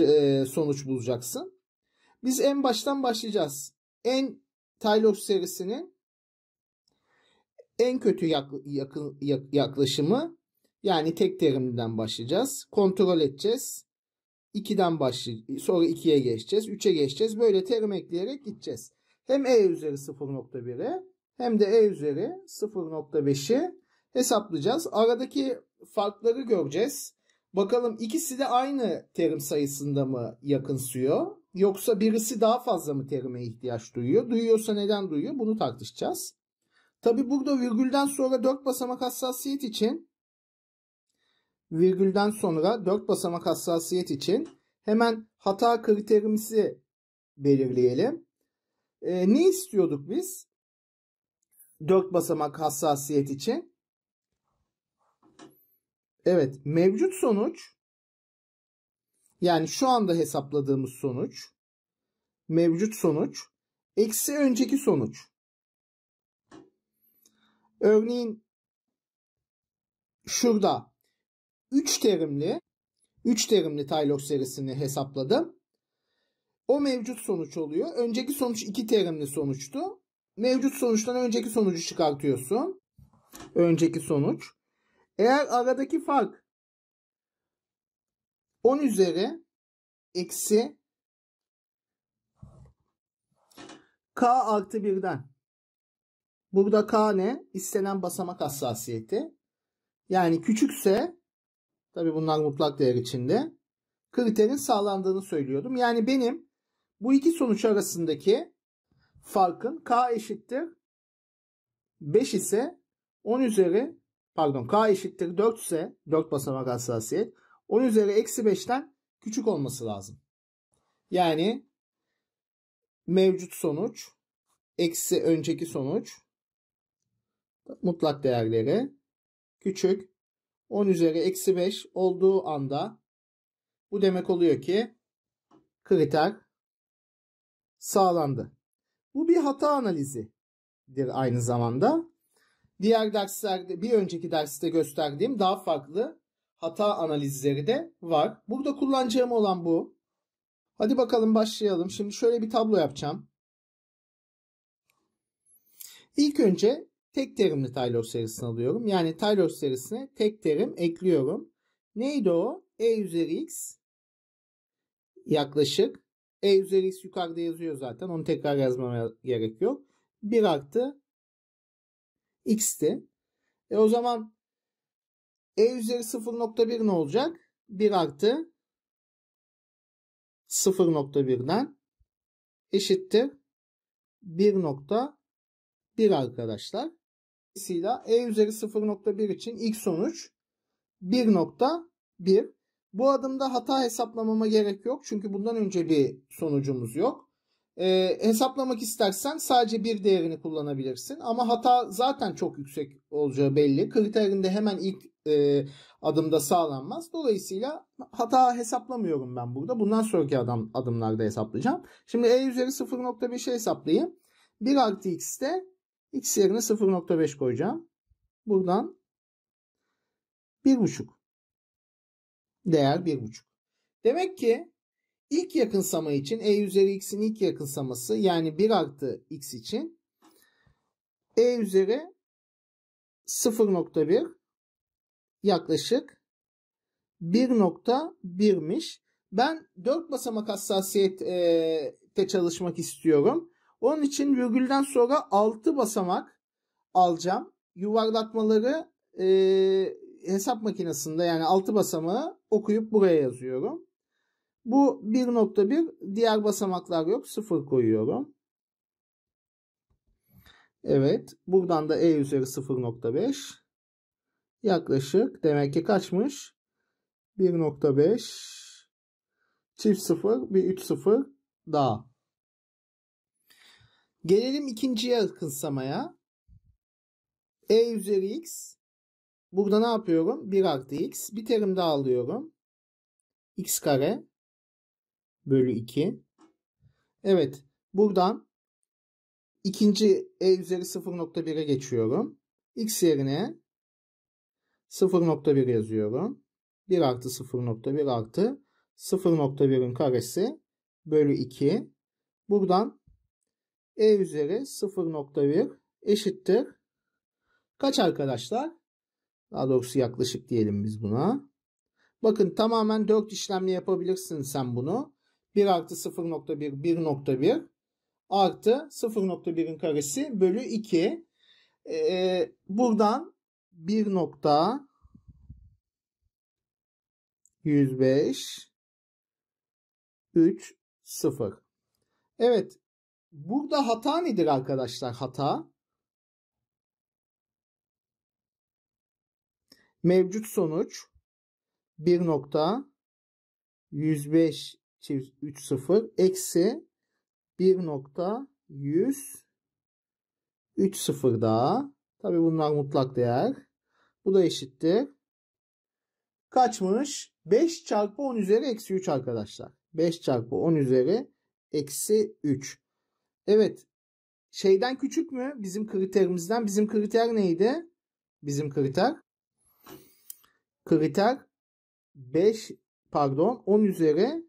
e, sonuç bulacaksın. Biz en baştan başlayacağız. En Taylor serisinin en kötü yaklaşımı yani tek terimden başlayacağız. Kontrol edeceğiz. 2'den başlayacağız. Sonra 2'ye geçeceğiz. 3'e geçeceğiz. Böyle terim ekleyerek gideceğiz. Hem e üzeri 0.1'e hem de e üzeri 0.5'i hesaplayacağız. Aradaki farkları göreceğiz. Bakalım ikisi de aynı terim sayısında mı yakınsıyor? Yoksa birisi daha fazla mı terime ihtiyaç duyuyor? Duyuyorsa neden duyuyor? Bunu tartışacağız. Tabi burada virgülden sonra 4 basamak hassasiyet için virgülden sonra 4 basamak hassasiyet için hemen hata kriterimizi belirleyelim. E, ne istiyorduk biz? 4 basamak hassasiyet için. Evet mevcut sonuç yani şu anda hesapladığımız sonuç mevcut sonuç eksi önceki sonuç. Örneğin şurada 3 terimli 3 terimli Taylor serisini hesapladım. O mevcut sonuç oluyor. Önceki sonuç 2 terimli sonuçtu mevcut sonuçtan önceki sonucu çıkartıyorsun. Önceki sonuç. Eğer aradaki fark 10 üzeri eksi k artı 1'den. Burada k ne? İstenen basamak hassasiyeti. Yani küçükse tabi bunlar mutlak değer içinde kriterin sağlandığını söylüyordum. Yani benim bu iki sonuç arasındaki farkın k eşittir 5 ise 10 üzeri pardon k eşittir 4 ise 4 basamak hassasiyet 10 üzeri eksi 5'ten küçük olması lazım. Yani mevcut sonuç eksi önceki sonuç mutlak değerleri küçük 10 üzeri eksi 5 olduğu anda bu demek oluyor ki kriter sağlandı. Bu bir hata analizidir aynı zamanda. Diğer derslerde bir önceki derste gösterdiğim daha farklı hata analizleri de var. Burada kullanacağım olan bu. Hadi bakalım başlayalım. Şimdi şöyle bir tablo yapacağım. İlk önce tek terimli Taylor serisini alıyorum. Yani Taylor serisine tek terim ekliyorum. Neydi o? E üzeri x yaklaşık e üzeri x yukarıda yazıyor zaten. Onu tekrar yazmama gerek yok. 1 artı x'ti. E o zaman e üzeri 0.1 ne olacak? 1 artı 0.1'den eşittir 1.1 arkadaşlar. Dolayısıyla e üzeri 0.1 için ilk sonuç 1.1 bu adımda hata hesaplamama gerek yok. Çünkü bundan önce bir sonucumuz yok. E, hesaplamak istersen sadece bir değerini kullanabilirsin. Ama hata zaten çok yüksek olacağı belli. Kriterinde hemen ilk e, adımda sağlanmaz. Dolayısıyla hata hesaplamıyorum ben burada. Bundan sonraki adam, adımlarda hesaplayacağım. Şimdi e üzeri 0.5'i hesaplayayım. 1 artı x'te x yerine 0.5 koyacağım. Buradan 1.5. Değer 1.5. Demek ki ilk yakınsama için e üzeri x'in ilk yakınsaması yani 1 artı x için e üzeri 0.1 yaklaşık 1.1'miş. Ben 4 basamak hassasiyette çalışmak istiyorum. Onun için virgülden sonra 6 basamak alacağım. Yuvarlatmaları e, hesap makinesinde yani 6 basamağı okuyup buraya yazıyorum. Bu 1.1 diğer basamaklar yok 0 koyuyorum. Evet buradan da e üzeri 0.5 yaklaşık demek ki kaçmış 1.5 çift 0 bir 3 0 daha. Gelelim ikinci yarı E üzeri x Burada ne yapıyorum? 1 artı x. Bir terim daha alıyorum. x kare bölü 2. Evet. Buradan ikinci e üzeri 0.1'e geçiyorum. x yerine 0.1 yazıyorum. 1 artı 0.1 artı 0.1'in karesi bölü 2. Buradan e üzeri 0.1 eşittir. Kaç arkadaşlar? Daha doğrusu yaklaşık diyelim biz buna. Bakın tamamen 4 işlemle yapabilirsin sen bunu. 1 artı 0.1 1.1 artı 0.1'in karesi bölü 2. Ee, buradan 1 nokta 105 3 0. Evet burada hata nedir arkadaşlar hata? Mevcut sonuç 1 nokta 105 çift 3 0 eksi 1 nokta 100 3 0 daha. Tabi bunlar mutlak değer. Bu da eşittir. Kaçmış? 5 çarpı 10 üzeri eksi 3 arkadaşlar. 5 çarpı 10 üzeri eksi 3. Evet. Şeyden küçük mü? Bizim kriterimizden. Bizim kriter neydi? Bizim kriter Kriter 5 pardon 10 üzeri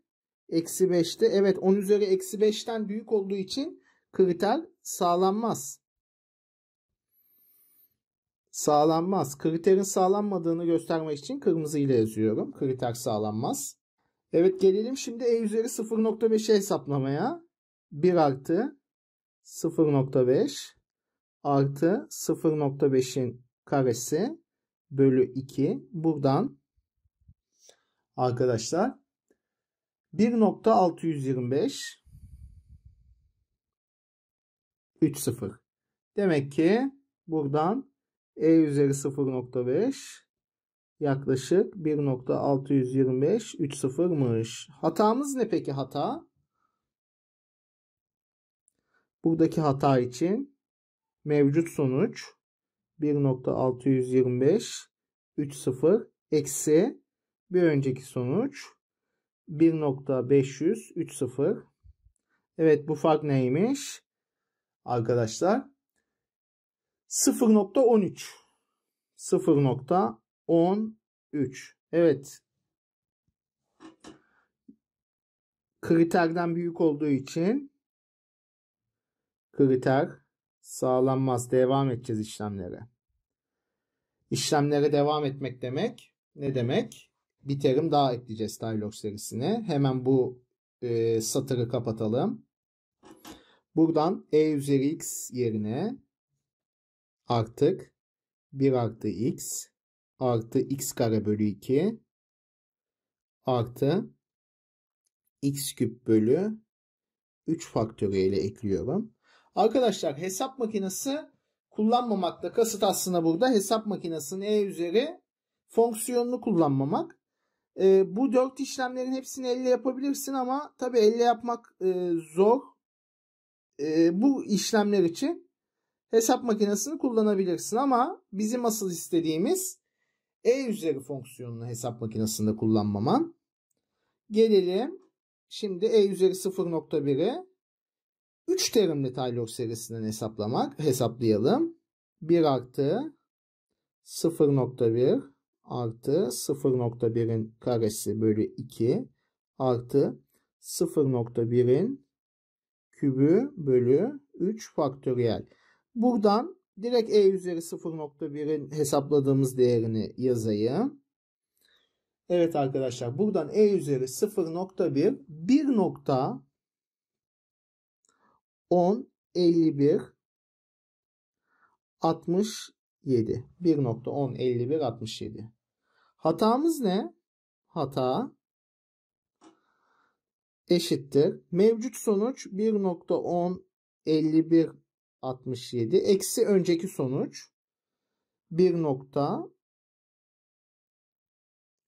eksi 5'te evet 10 üzeri eksi 5'ten büyük olduğu için kriter sağlanmaz. Sağlanmaz. Kriterin sağlanmadığını göstermek için kırmızı ile yazıyorum. Kriter sağlanmaz. Evet gelelim şimdi e üzeri 0.5'i hesaplamaya. 1 artı 0.5 artı 0.5'in karesi bölü 2. Buradan arkadaşlar 1.625 3 3.0. Demek ki buradan E üzeri 0.5 yaklaşık 1.625 3 3.0'mış. Hatamız ne peki hata? Buradaki hata için mevcut sonuç 1.625 30 eksi bir önceki sonuç 1.500 30 Evet bu fark neymiş? Arkadaşlar 0.13 0.13 Evet kriterden büyük olduğu için kriter sağlanmaz. Devam edeceğiz işlemlere. İşlemlere devam etmek demek ne demek? Bir terim daha ekleyeceğiz dialog serisine. Hemen bu e, satırı kapatalım. Buradan e üzeri x yerine artık 1 artı x artı x kare bölü 2 artı x küp bölü 3 faktöriyeli ekliyorum. Arkadaşlar hesap makinesi kullanmamakta kasıt aslında burada hesap makinesinin E üzeri fonksiyonunu kullanmamak. E, bu dört işlemlerin hepsini elle yapabilirsin ama tabi elle yapmak e, zor. E, bu işlemler için hesap makinesini kullanabilirsin ama bizim asıl istediğimiz E üzeri fonksiyonunu hesap makinesinde kullanmaman. Gelelim şimdi E üzeri 0.1'e 3 terimli Taylor serisinden hesaplamak hesaplayalım. 1 artı 0.1 artı 0.1'in karesi bölü 2 artı 0.1'in kübü bölü 3 faktöriyel. Buradan direkt e üzeri 0.1'in hesapladığımız değerini yazayım. Evet arkadaşlar buradan e üzeri 0.1 1 10, 51, 67. 1.10, 51, 67. Hatamız ne? Hata eşittir. Mevcut sonuç 1.10, 51, 67. Eksi önceki sonuç 1.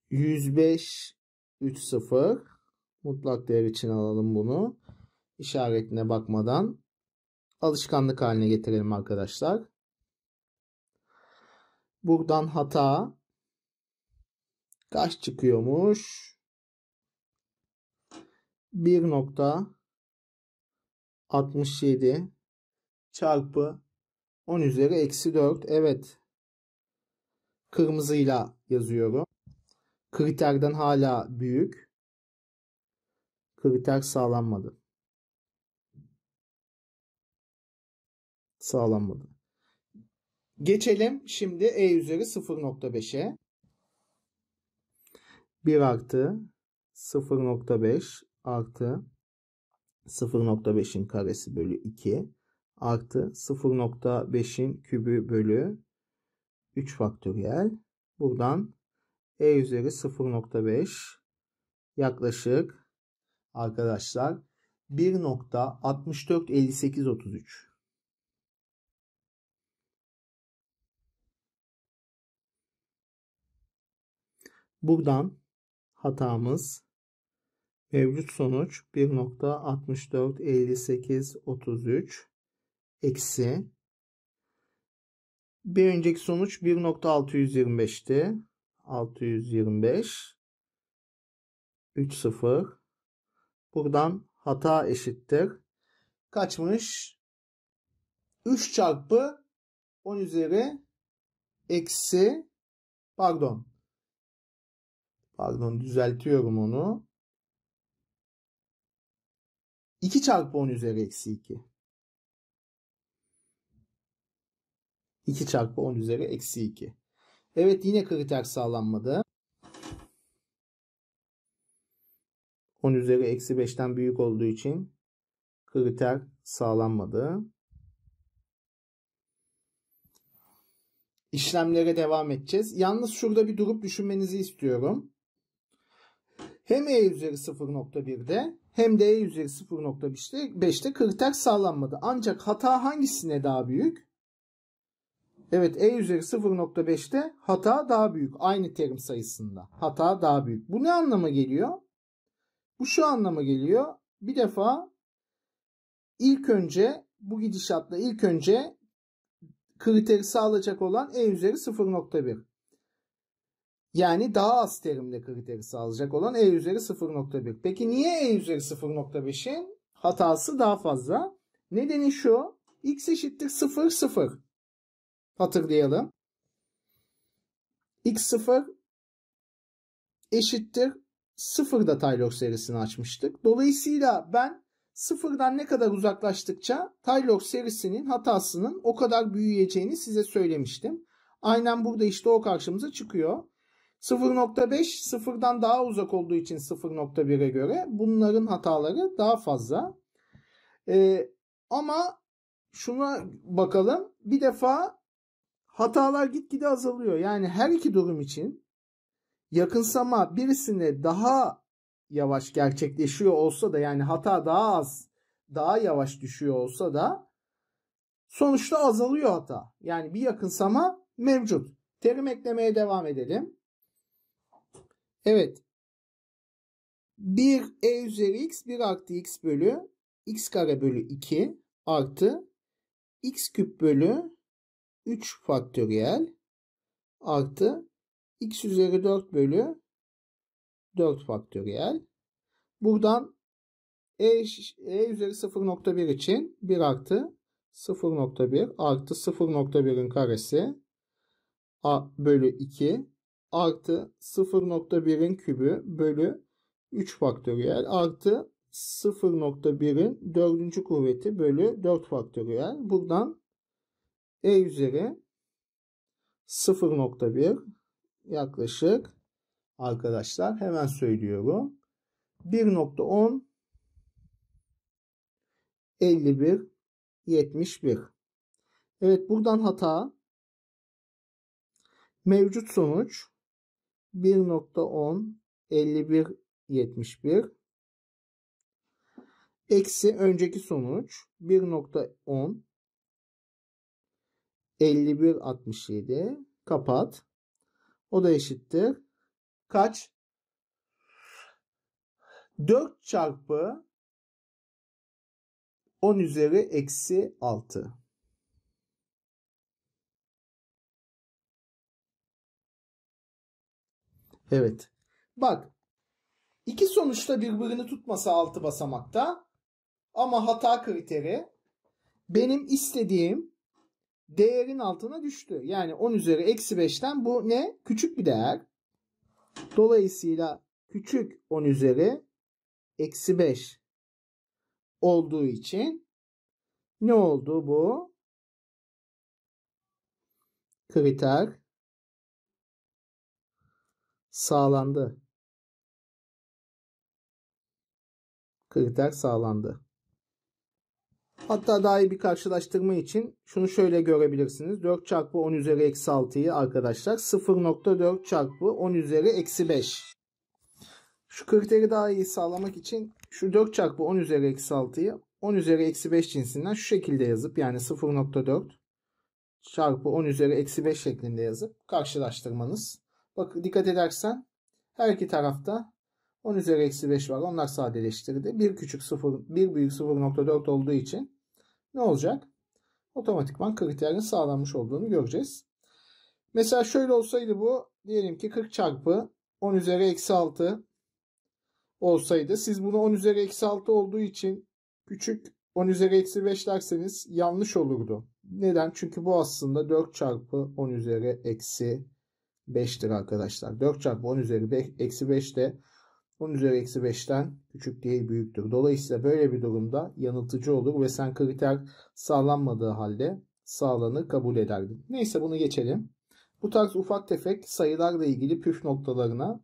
105 30 mutlak değer için alalım bunu işaretine bakmadan alışkanlık haline getirelim arkadaşlar. Buradan hata kaç çıkıyormuş? 1.67 çarpı 10 üzeri eksi 4. Evet. Kırmızıyla yazıyorum. Kriterden hala büyük. Kriter sağlanmadı. sağlanmadı. Geçelim şimdi e üzeri 0.5'e. 1 artı 0.5 artı 0.5'in karesi bölü 2 artı 0.5'in kübü bölü 3 faktöriyel. Buradan e üzeri 0.5 yaklaşık arkadaşlar 1.645833 Buradan hatamız mevcut sonuç 1.645833 eksi bir önceki sonuç 1.625'ti. 625 3 30 buradan hata eşittir. Kaçmış? 3 çarpı 10 üzeri eksi pardon Pardon düzeltiyorum onu. 2 çarpı 10 üzeri eksi 2. 2 çarpı 10 üzeri eksi 2. Evet yine kriter sağlanmadı. 10 üzeri eksi 5'ten büyük olduğu için kriter sağlanmadı. İşlemlere devam edeceğiz. Yalnız şurada bir durup düşünmenizi istiyorum hem E üzeri 0.1'de hem de E üzeri 0.5'te 5'te kriter sağlanmadı. Ancak hata hangisine daha büyük? Evet E üzeri 0.5'te hata daha büyük. Aynı terim sayısında. Hata daha büyük. Bu ne anlama geliyor? Bu şu anlama geliyor. Bir defa ilk önce bu gidişatla ilk önce kriteri sağlayacak olan E üzeri 0.1. Yani daha az terimle kriteri sağlayacak olan e üzeri 0.1. Peki niye e üzeri 0.5'in hatası daha fazla? Nedeni şu. x eşittir 0 0. Hatırlayalım. x 0 eşittir 0 da Taylor serisini açmıştık. Dolayısıyla ben sıfırdan ne kadar uzaklaştıkça Taylor serisinin hatasının o kadar büyüyeceğini size söylemiştim. Aynen burada işte o karşımıza çıkıyor. 0.5 sıfırdan daha uzak olduğu için 0.1'e göre bunların hataları daha fazla. Ee, ama şuna bakalım. Bir defa hatalar gitgide azalıyor. Yani her iki durum için yakınsama birisine daha yavaş gerçekleşiyor olsa da yani hata daha az daha yavaş düşüyor olsa da sonuçta azalıyor hata. Yani bir yakınsama mevcut. Terim eklemeye devam edelim. Evet. 1 e üzeri x 1 artı x bölü x kare bölü 2 artı x küp bölü 3 faktöriyel artı x üzeri 4 bölü 4 faktöriyel. Buradan e, e üzeri 0.1 için 1 artı 0.1 artı 0.1'in karesi a bölü 2 artı 0.1'in kübü bölü 3 faktöriyel artı 0.1'in 4. kuvveti bölü 4 faktöriyel. Buradan e üzeri 0.1 yaklaşık arkadaşlar hemen söylüyorum. 1.10 51 71 Evet buradan hata mevcut sonuç 1.10 51 71 eksi önceki sonuç 1.10 51 67 kapat. O da eşittir. Kaç? 4 çarpı 10 üzeri eksi 6. Evet. Bak. İki sonuçta birbirini tutmasa altı basamakta ama hata kriteri benim istediğim değerin altına düştü. Yani 10 üzeri eksi 5'ten bu ne? Küçük bir değer. Dolayısıyla küçük 10 üzeri eksi 5 olduğu için ne oldu bu? Kriter sağlandı. Kriter sağlandı. Hatta daha iyi bir karşılaştırma için şunu şöyle görebilirsiniz. 4 çarpı 10 üzeri eksi 6'yı arkadaşlar 0.4 çarpı 10 üzeri eksi 5. Şu kriteri daha iyi sağlamak için şu 4 çarpı 10 üzeri eksi 6'yı 10 üzeri eksi 5 cinsinden şu şekilde yazıp yani 0.4 çarpı 10 üzeri eksi 5 şeklinde yazıp karşılaştırmanız Bak dikkat edersen her iki tarafta 10 üzeri eksi 5 var. Onlar sadeleştirdi. Bir küçük 0, bir büyük 0.4 olduğu için ne olacak? Otomatikman kriterin sağlanmış olduğunu göreceğiz. Mesela şöyle olsaydı bu diyelim ki 40 çarpı 10 üzeri eksi 6 olsaydı siz bunu 10 üzeri eksi 6 olduğu için küçük 10 üzeri eksi 5 derseniz yanlış olurdu. Neden? Çünkü bu aslında 4 çarpı 10 üzeri eksi 5'tir arkadaşlar. 4 çarpı 10 üzeri 5, eksi 5 de 10 üzeri eksi 5'ten küçük değil büyüktür. Dolayısıyla böyle bir durumda yanıltıcı olur ve sen kriter sağlanmadığı halde sağlanı kabul ederdin. Neyse bunu geçelim. Bu tarz ufak tefek sayılarla ilgili püf noktalarına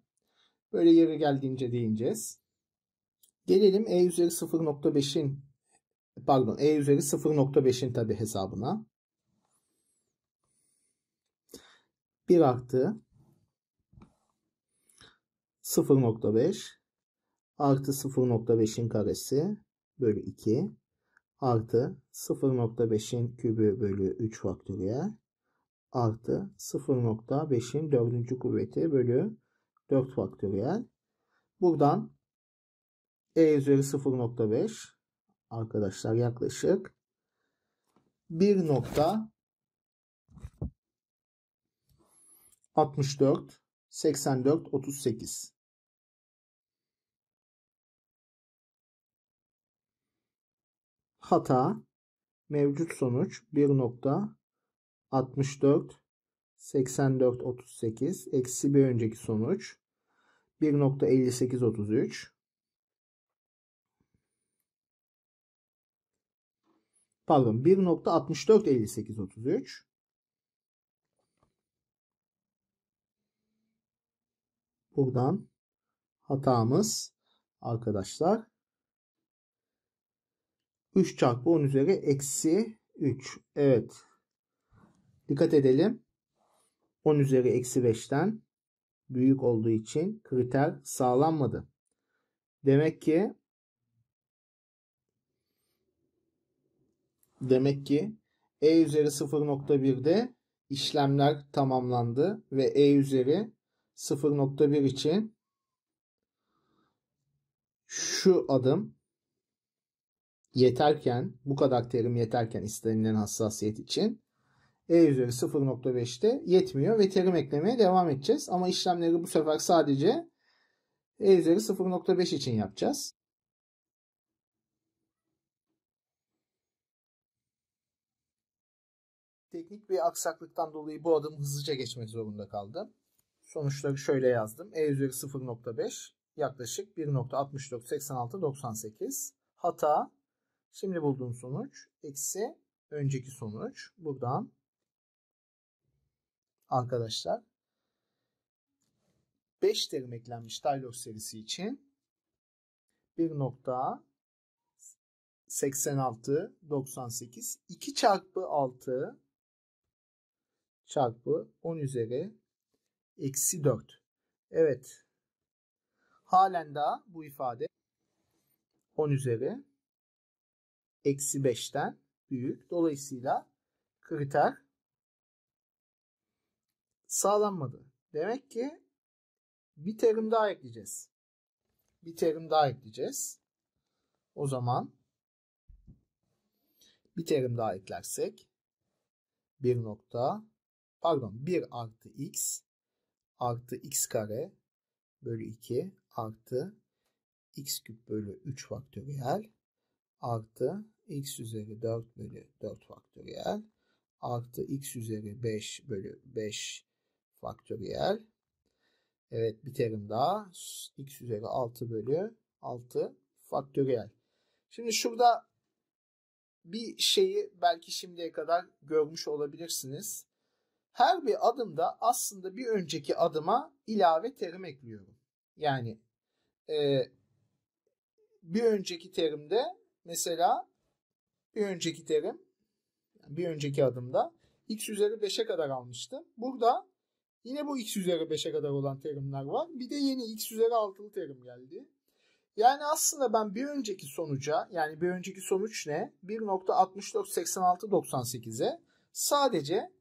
böyle yere geldiğince değineceğiz. Gelelim E üzeri 0.5'in pardon E üzeri 0.5'in tabi hesabına. 1 artı 0.5 artı 0.5'in karesi bölü 2 artı 0.5'in kübü bölü 3 faktöriyel artı 0.5'in 4. kuvveti bölü 4 faktöriyel. Buradan e üzeri 0.5 arkadaşlar yaklaşık 1. 64, 84, 38. Hata mevcut sonuç 1.64 84 38 eksi bir önceki sonuç 1.58 33 pardon 1.64 58 33 Buradan hatamız arkadaşlar 3 çarpı 10 üzeri eksi 3. Evet. Dikkat edelim. 10 üzeri eksi 5'ten büyük olduğu için kriter sağlanmadı. Demek ki demek ki e üzeri 0.1'de işlemler tamamlandı ve e üzeri 0.1 için şu adım yeterken bu kadar terim yeterken istenilen hassasiyet için e üzeri 0.5'te yetmiyor ve terim eklemeye devam edeceğiz. Ama işlemleri bu sefer sadece e üzeri 0.5 için yapacağız. Teknik bir aksaklıktan dolayı bu adım hızlıca geçmek zorunda kaldım. Sonuçları şöyle yazdım. E üzeri 0.5 yaklaşık 1.648698. Hata şimdi bulduğum sonuç eksi önceki sonuç. Buradan arkadaşlar 5 terim eklenmiş Taylor serisi için 1.86 98 2 çarpı 6 çarpı 10 üzeri Eksi 4. Evet. Halen daha bu ifade 10 üzeri eksi 5'ten büyük. Dolayısıyla kriter sağlanmadı. Demek ki bir terim daha ekleyeceğiz. Bir terim daha ekleyeceğiz. O zaman bir terim daha eklersek 1 nokta pardon 1 artı x artı x kare bölü 2 artı x küp bölü 3 faktöriyel artı x üzeri 4 bölü 4 faktöriyel artı x üzeri 5 bölü 5 faktöriyel. Evet bir terim daha x üzeri 6 bölü 6 faktöriyel. Şimdi şurada bir şeyi belki şimdiye kadar görmüş olabilirsiniz her bir adımda aslında bir önceki adıma ilave terim ekliyorum. Yani e, bir önceki terimde mesela bir önceki terim bir önceki adımda x üzeri 5'e kadar almıştım. Burada yine bu x üzeri 5'e kadar olan terimler var. Bir de yeni x üzeri 6'lı terim geldi. Yani aslında ben bir önceki sonuca yani bir önceki sonuç ne? 1.648698'e sadece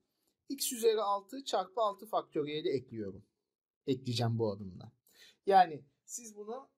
x üzeri 6 çarpı 6 faktöriyeli ekliyorum. Ekleyeceğim bu adımda. Yani siz bunu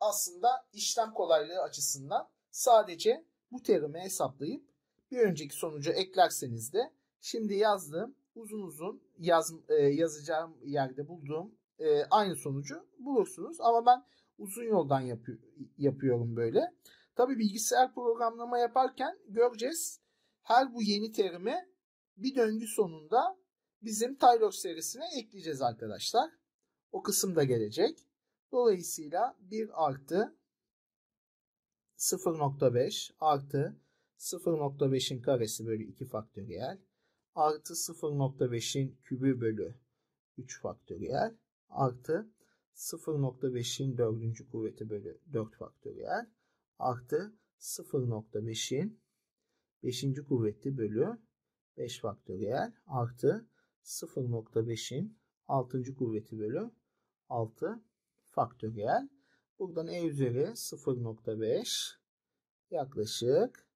aslında işlem kolaylığı açısından sadece bu terimi hesaplayıp bir önceki sonucu eklerseniz de şimdi yazdığım uzun uzun yaz, e, yazacağım yerde bulduğum e, aynı sonucu bulursunuz. Ama ben uzun yoldan yapı, yapıyorum böyle. Tabi bilgisayar programlama yaparken göreceğiz her bu yeni terimi bir döngü sonunda bizim Tylox serisine ekleyeceğiz arkadaşlar. O kısım da gelecek. Dolayısıyla 1 artı 0.5 artı 0.5'in karesi bölü 2 faktöriyel artı 0.5'in kübü bölü 3 faktöriyel artı 0.5'in dördüncü kuvveti bölü 4 faktöriyel artı 0.5'in 5. kuvveti bölü 5 faktöriyel artı 0.5'in 6. kuvveti bölü 6 faktöriyel. Buradan e üzeri 0.5 yaklaşık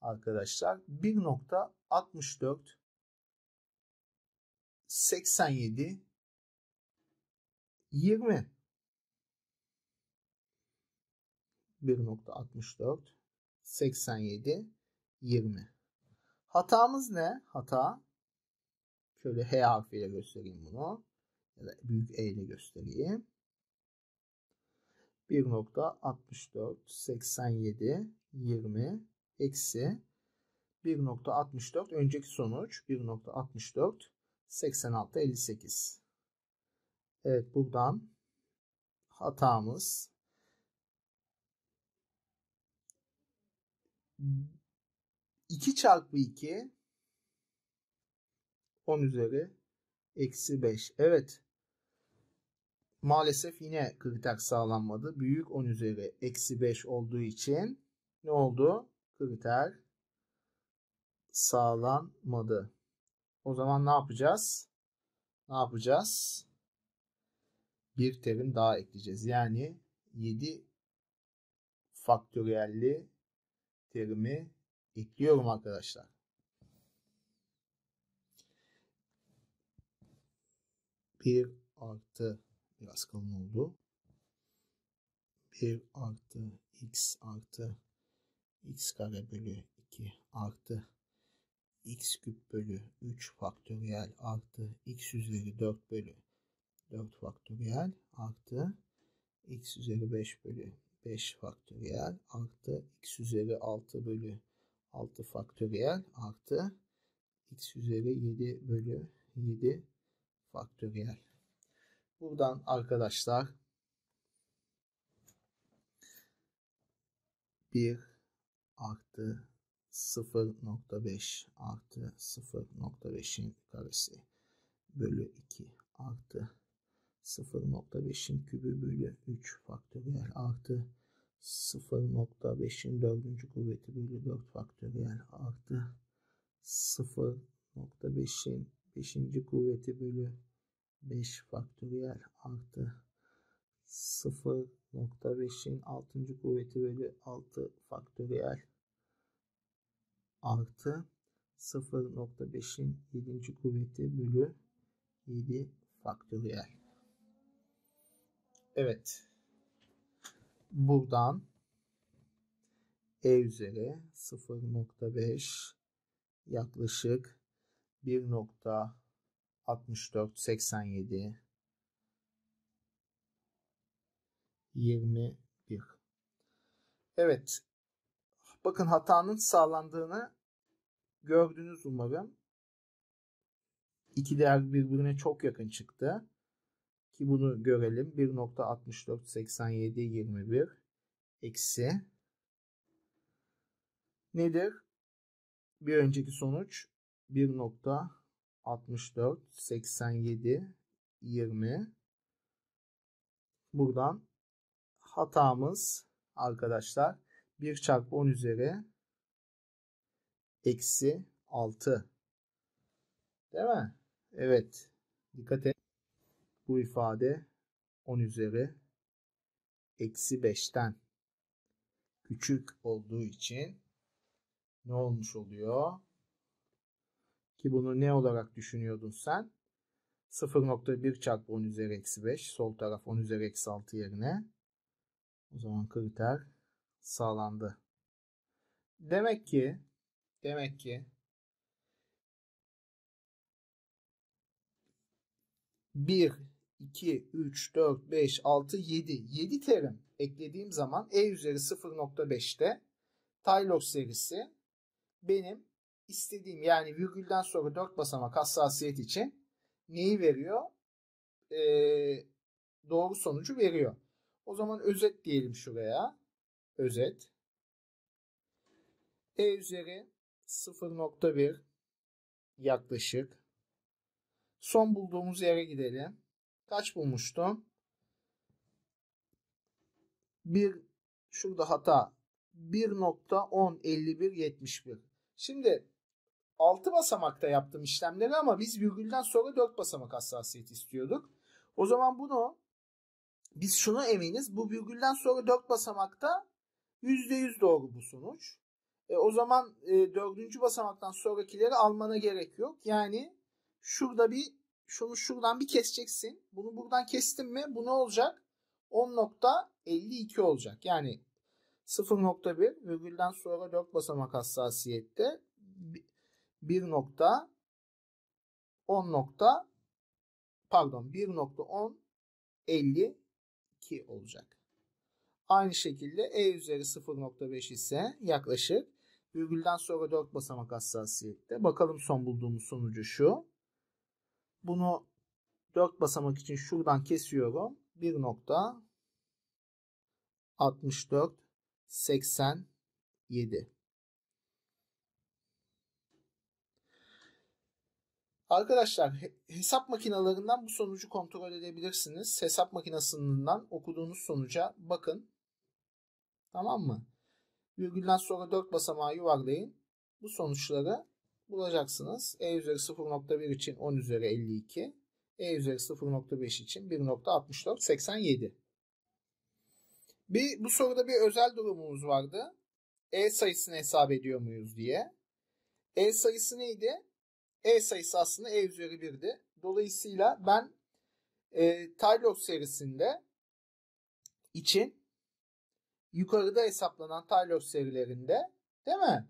arkadaşlar 1.64 87 20 1.64 87 20 Hatamız ne? Hata. Şöyle H harfiyle göstereyim bunu. Ya da büyük E ile göstereyim. 1.64 20 eksi 1.64 önceki sonuç 1.64 86 58 Evet buradan hatamız 2 çarpı 2 10 üzeri eksi 5. Evet. Maalesef yine kriter sağlanmadı. Büyük 10 üzeri eksi 5 olduğu için ne oldu? Kriter sağlanmadı. O zaman ne yapacağız? Ne yapacağız? Bir terim daha ekleyeceğiz. Yani 7 faktöriyelli terimi ekliyorum arkadaşlar. Bir artı biraz kalın oldu. Bir artı x artı x kare bölü 2 artı x küp bölü 3 faktöriyel artı x üzeri 4 bölü 4 faktöriyel artı x üzeri 5 bölü 5 faktöriyel artı x üzeri 6 bölü 6 faktöriyel artı x üzeri 7 bölü 7 faktöriyel. Buradan arkadaşlar 1 artı 0.5 artı 0.5'in karesi bölü 2 artı 0.5'in kübü bölü 3 faktöriyel artı 0.5'in 4. kuvveti bölü 4 faktöriyel artı 0.5'in 5. kuvveti bölü 5 faktöriyel artı 0.5'in 6. kuvveti bölü 6 faktöriyel artı 0.5'in 7. kuvveti bölü 7 faktöriyel. Evet buradan e üzeri 0.5 yaklaşık 1.6487 21. Evet. Bakın hatanın sağlandığını gördünüz umarım. İki değer birbirine çok yakın çıktı ki bunu görelim 1.648721 eksi nedir? Bir önceki sonuç 1.648720 buradan hatamız arkadaşlar 1 çarpı 10 üzeri eksi 6 değil mi? Evet dikkat et bu ifade 10 üzeri eksi 5'ten küçük olduğu için ne olmuş oluyor? Ki bunu ne olarak düşünüyordun sen? 0.1 çarpı 10 üzeri eksi 5. Sol taraf 10 üzeri eksi 6 yerine. O zaman kriter sağlandı. Demek ki demek ki bir 2, 3, 4, 5, 6, 7. 7 terim eklediğim zaman E üzeri 0.5'te Tylog serisi benim istediğim yani virgülden sonra 4 basamak hassasiyet için neyi veriyor? Ee, doğru sonucu veriyor. O zaman özet diyelim şuraya. Özet. E üzeri 0.1 yaklaşık. Son bulduğumuz yere gidelim kaç bulmuştum? Bir şurada hata 1.105171. Şimdi 6 basamakta yaptım işlemleri ama biz virgülden sonra 4 basamak hassasiyet istiyorduk. O zaman bunu biz şunu eminiz. Bu virgülden sonra 4 basamakta %100 doğru bu sonuç. E, o zaman e, 4. basamaktan sonrakileri almana gerek yok. Yani şurada bir şunu şuradan bir keseceksin. Bunu buradan kestin mi bu ne olacak? 10.52 olacak. Yani 0.1 virgülden sonra 4 basamak hassasiyette 1 10 pardon 1.10.52 olacak. Aynı şekilde E üzeri 0.5 ise yaklaşık virgülden sonra 4 basamak hassasiyette. Bakalım son bulduğumuz sonucu şu. Bunu 4 basamak için şuradan kesiyorum. 1 nokta 64 87 Arkadaşlar hesap makinalarından bu sonucu kontrol edebilirsiniz. Hesap makinasından okuduğunuz sonuca bakın. Tamam mı? Virgülden sonra 4 basamağı yuvarlayın. Bu sonuçları bulacaksınız. E üzeri 0.1 için 10 üzeri 52. E üzeri 0.5 için 1.64 87. Bir, bu soruda bir özel durumumuz vardı. E sayısını hesap ediyor muyuz diye. E sayısı neydi? E sayısı aslında E üzeri 1'di. Dolayısıyla ben e, Taylor serisinde için yukarıda hesaplanan Taylor serilerinde değil mi?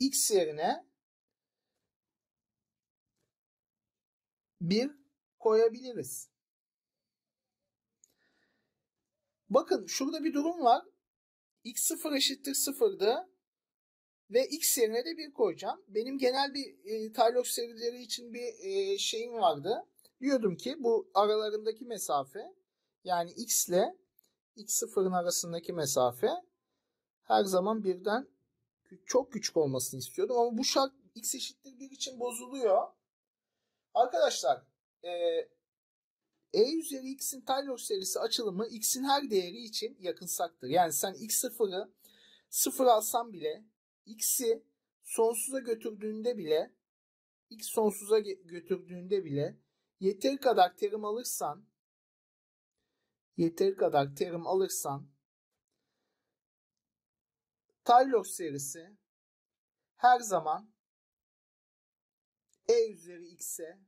x yerine bir koyabiliriz. Bakın şurada bir durum var. x0 eşittir 0'dı ve x yerine de bir koyacağım. Benim genel bir e, Tylog serileri için bir e, şeyim vardı. Diyordum ki bu aralarındaki mesafe yani x ile x0'ın arasındaki mesafe her zaman birden çok küçük olmasını istiyordum ama bu şart x eşittir 1 için bozuluyor. Arkadaşlar e, e üzeri x'in Taylor serisi açılımı x'in her değeri için yakınsaktır. Yani sen x sıfırı sıfır alsan bile x'i sonsuza götürdüğünde bile x sonsuza götürdüğünde bile yeteri kadar terim alırsan yeteri kadar terim alırsan Tylox serisi her zaman e üzeri x'e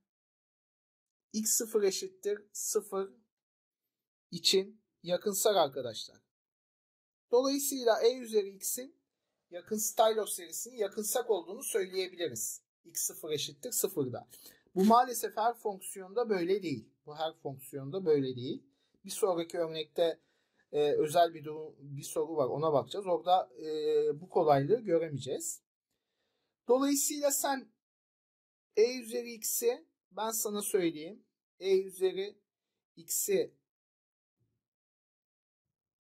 x0 eşittir 0 için yakınsar arkadaşlar. Dolayısıyla e üzeri x'in yakın Stylos serisinin yakınsak olduğunu söyleyebiliriz. x0 eşittir 0'da. Bu maalesef her fonksiyonda böyle değil. Bu her fonksiyonda böyle değil. Bir sonraki örnekte e, özel bir durum, bir soru var ona bakacağız. Orada e, bu kolaylığı göremeyeceğiz. Dolayısıyla sen e üzeri x'i ben sana söyleyeyim. e üzeri x'i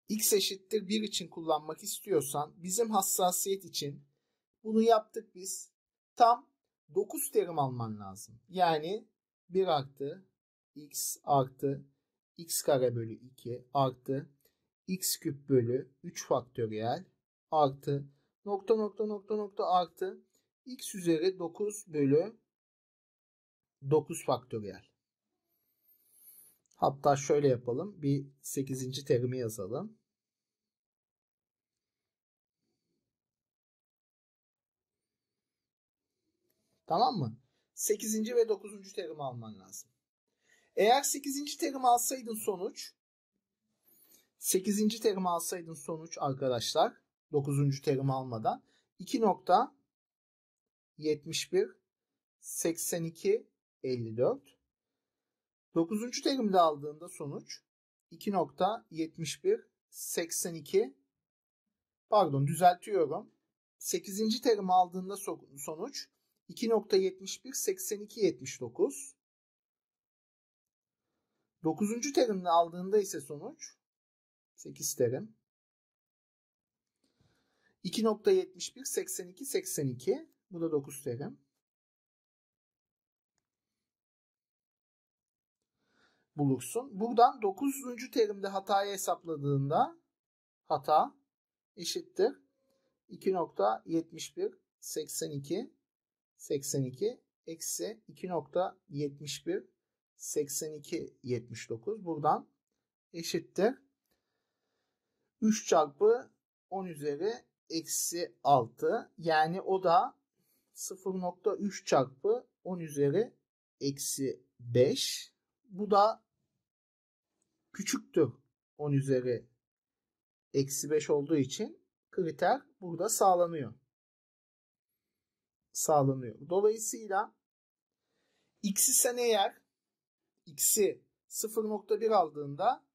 x eşittir 1 için kullanmak istiyorsan bizim hassasiyet için bunu yaptık biz. Tam 9 terim alman lazım. Yani 1 artı x artı x kare bölü 2 artı x küp bölü 3 faktöriyel artı nokta nokta nokta nokta artı x üzeri 9 bölü 9 faktöriyel. Hatta şöyle yapalım. Bir 8. terimi yazalım. Tamam mı? 8. ve 9. terimi alman lazım. Eğer 8. terim alsaydın sonuç 8. terimi alsaydın sonuç arkadaşlar 9. terimi almadan 2.71 82 54 9. terimde aldığında sonuç 2.71 82 pardon düzeltiyorum 8. terim aldığında sonuç 2.71 82 79 9. terimde aldığında ise sonuç 8 derim. 2.71 82 82 bu da 9 derim. bulursun. Buradan 9. terimde hatayı hesapladığında hata eşittir 2.71 82 82 eksi 2.71 82 79 buradan eşittir 3 çarpı 10 üzeri eksi 6. Yani o da 0.3 çarpı 10 üzeri eksi 5. Bu da küçüktür 10 üzeri eksi 5 olduğu için kriter burada sağlanıyor. Sağlanıyor. Dolayısıyla x'i sen eğer x'i 0.1 aldığında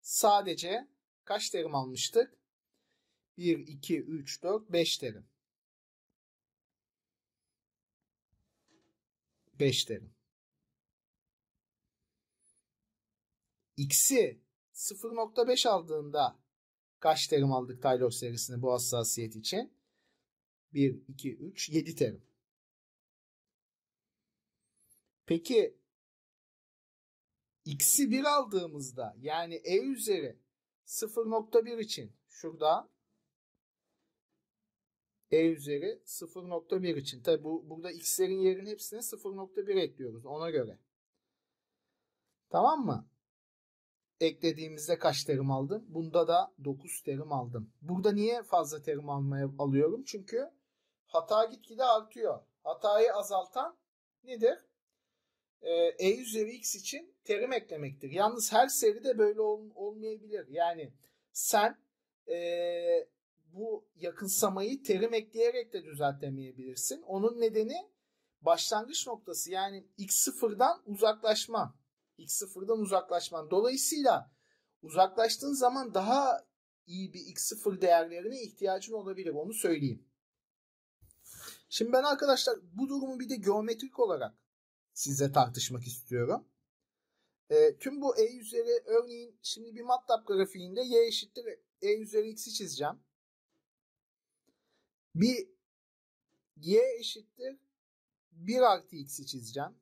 sadece kaç terim almıştık? 1, 2, 3, 4, 5 terim. 5 terim. X'i 0.5 aldığında kaç terim aldık Taylor serisini bu hassasiyet için? 1, 2, 3, 7 terim. Peki x'i 1 aldığımızda yani e üzeri 0.1 için şurada e üzeri 0.1 için. Tabi bu, burada x'lerin yerine hepsine 0.1 ekliyoruz ona göre. Tamam mı? Eklediğimizde kaç terim aldım? Bunda da 9 terim aldım. Burada niye fazla terim almaya alıyorum? Çünkü hata gitgide artıyor. Hatayı azaltan nedir? E, e üzeri x için terim eklemektir. Yalnız her seride böyle ol, olmayabilir. Yani sen e, bu yakınsamayı terim ekleyerek de düzeltemeyebilirsin. Onun nedeni başlangıç noktası yani x0'dan uzaklaşma, x0'dan uzaklaşman. Dolayısıyla uzaklaştığın zaman daha iyi bir x0 değerlerine ihtiyacın olabilir. Onu söyleyeyim. Şimdi ben arkadaşlar bu durumu bir de geometrik olarak size tartışmak istiyorum. E, tüm bu E üzeri örneğin şimdi bir MATLAB grafiğinde Y eşittir E üzeri X'i çizeceğim. Bir Y eşittir 1 artı X'i çizeceğim.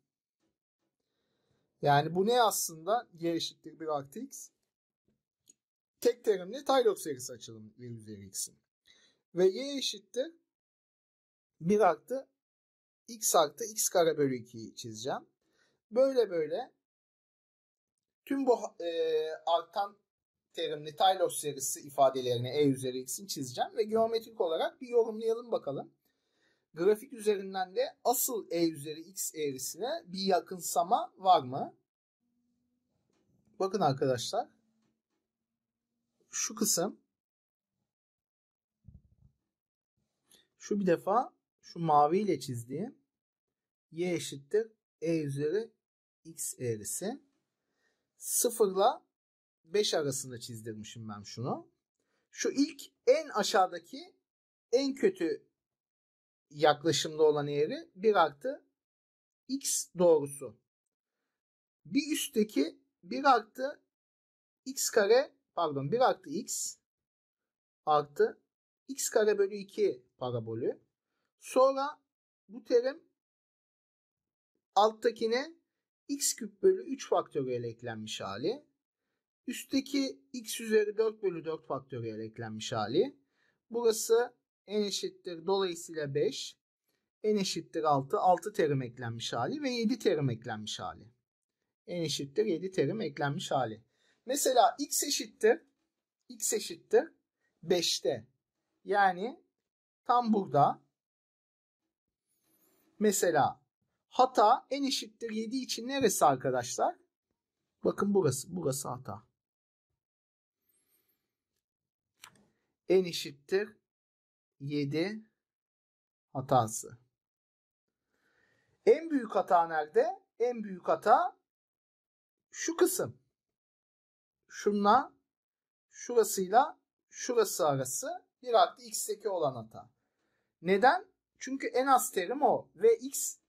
Yani bu ne aslında? Y eşittir 1 artı X. Tek terimli Taylor serisi açalım Y üzeri X'in. Ve Y eşittir 1 artı x artı x kare bölü 2'yi çizeceğim. Böyle böyle tüm bu e, artan terimli Taylor serisi ifadelerini e üzeri x'in çizeceğim ve geometrik olarak bir yorumlayalım bakalım. Grafik üzerinden de asıl e üzeri x eğrisine bir yakınsama var mı? Bakın arkadaşlar. Şu kısım şu bir defa şu mavi ile çizdiğim y eşittir e üzeri x eğrisi. 0 ile 5 arasında çizdirmişim ben şunu. Şu ilk en aşağıdaki en kötü yaklaşımda olan eğri 1 artı x doğrusu. Bir üstteki 1 artı x kare pardon 1 artı x artı x kare bölü 2 parabolü. Sonra bu terim alttakine x küp bölü 3 faktöriyel eklenmiş hali. Üstteki x üzeri 4 bölü 4 faktöriyel eklenmiş hali. Burası n eşittir dolayısıyla 5. n eşittir 6. 6 terim eklenmiş hali ve 7 terim eklenmiş hali. n eşittir 7 terim eklenmiş hali. Mesela x eşittir x eşittir 5'te. Yani tam burada mesela hata en eşittir 7 için neresi arkadaşlar? Bakın burası. Burası hata. En eşittir 7 hatası. En büyük hata nerede? En büyük hata şu kısım. Şunla şurasıyla şurası arası bir artı x8 olan hata. Neden? Çünkü en az terim o ve x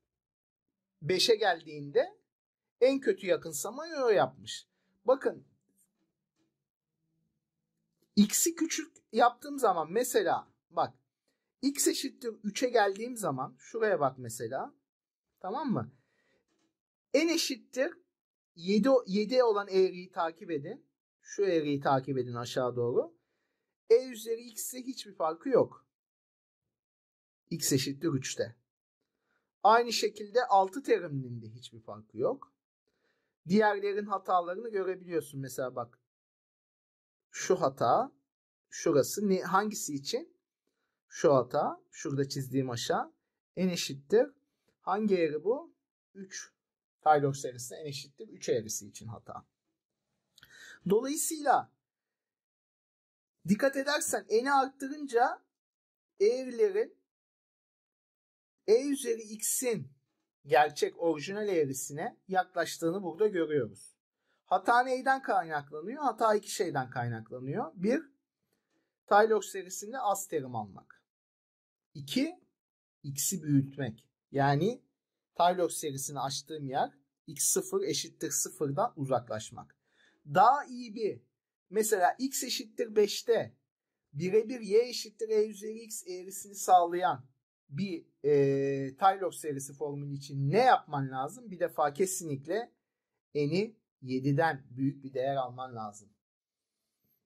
5'e geldiğinde en kötü yakınsamayı o yapmış. Bakın x'i küçük yaptığım zaman mesela bak x eşittir 3'e geldiğim zaman şuraya bak mesela tamam mı? En eşittir 7, 7 olan eğriyi takip edin. Şu eğriyi takip edin aşağı doğru. E üzeri x'e hiçbir farkı yok. x eşittir 3'te. Aynı şekilde 6 teriminin de hiçbir farkı yok. Diğerlerin hatalarını görebiliyorsun. Mesela bak şu hata şurası ne, hangisi için? Şu hata şurada çizdiğim aşağı en eşittir. Hangi eğri bu? 3 Taylor serisine en eşittir 3 eğrisi için hata. Dolayısıyla dikkat edersen eni arttırınca eğrilerin e üzeri x'in gerçek orijinal eğrisine yaklaştığını burada görüyoruz. Hata neyden kaynaklanıyor? Hata iki şeyden kaynaklanıyor. Bir, Taylor serisinde az terim almak. İki, x'i büyütmek. Yani Taylor serisini açtığım yer x0 eşittir sıfırdan uzaklaşmak. Daha iyi bir mesela x eşittir 5'te birebir y eşittir e üzeri x eğrisini sağlayan bir e, Tylox serisi formül için ne yapman lazım? Bir defa kesinlikle eni 7'den büyük bir değer alman lazım.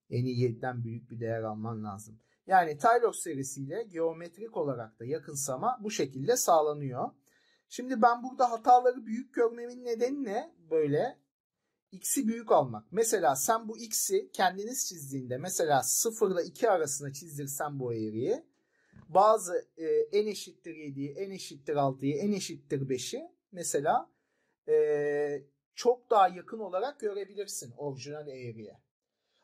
Eni 7'den büyük bir değer alman lazım. Yani Tylox serisiyle geometrik olarak da yakınsama bu şekilde sağlanıyor. Şimdi ben burada hataları büyük görmemin nedeni ne? Böyle x'i büyük almak. Mesela sen bu x'i kendiniz çizdiğinde mesela 0 ile 2 arasına çizdirsen bu eğriyi bazı e, n eşittir 7'yi, en eşittir 6'yı, en eşittir 5'i mesela e, çok daha yakın olarak görebilirsin orijinal eğriye.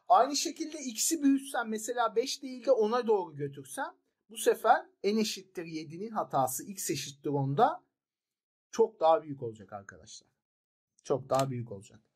Aynı şekilde x'i büyütsen mesela 5 değil de 10'a doğru götürsen bu sefer en eşittir 7'nin hatası x eşittir 10'da çok daha büyük olacak arkadaşlar. Çok daha büyük olacak.